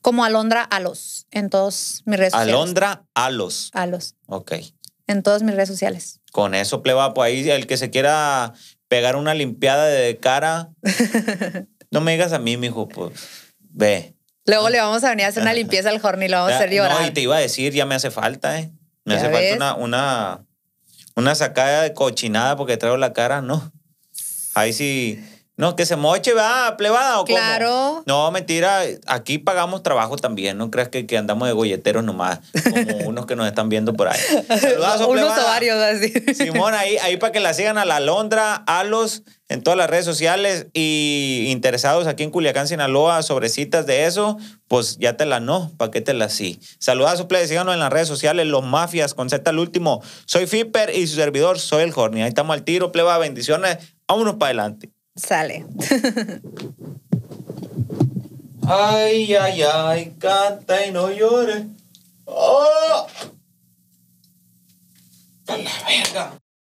Como Alondra Alos, en todas mis redes sociales. Alondra Alos. Alos. Ok. En todas mis redes sociales. Con eso, pleba, por pues, ahí el que se quiera pegar una limpiada de cara. *laughs* No me digas a mí, mijo, pues ve. Luego le vamos a venir a hacer una limpieza al horno y lo vamos a hacer llorar. No, y te iba a decir, ya me hace falta, ¿eh? Me hace falta una, una, una sacada de cochinada porque traigo la cara, ¿no? Ahí sí. No, que se moche, va, plebada o Claro. No, mentira, aquí pagamos trabajo también, no creas que, andamos de golleteros nomás, como *laughs* unos que nos están viendo por ahí. unos varios así. Simón, ahí, para que la sigan a la Londra, a los en todas las redes sociales y interesados aquí en Culiacán, Sinaloa, sobre citas de eso, pues ya te la no, ¿para que te la sí. su plebe, síganos en las redes sociales, Los Mafias, con Z al último. Soy Fipper y su servidor, soy el Jorni. Ahí estamos al tiro, pleba, bendiciones, vámonos para adelante sale. ay, ay, ay, canta y no llores. ¡Oh! ¡A la verga!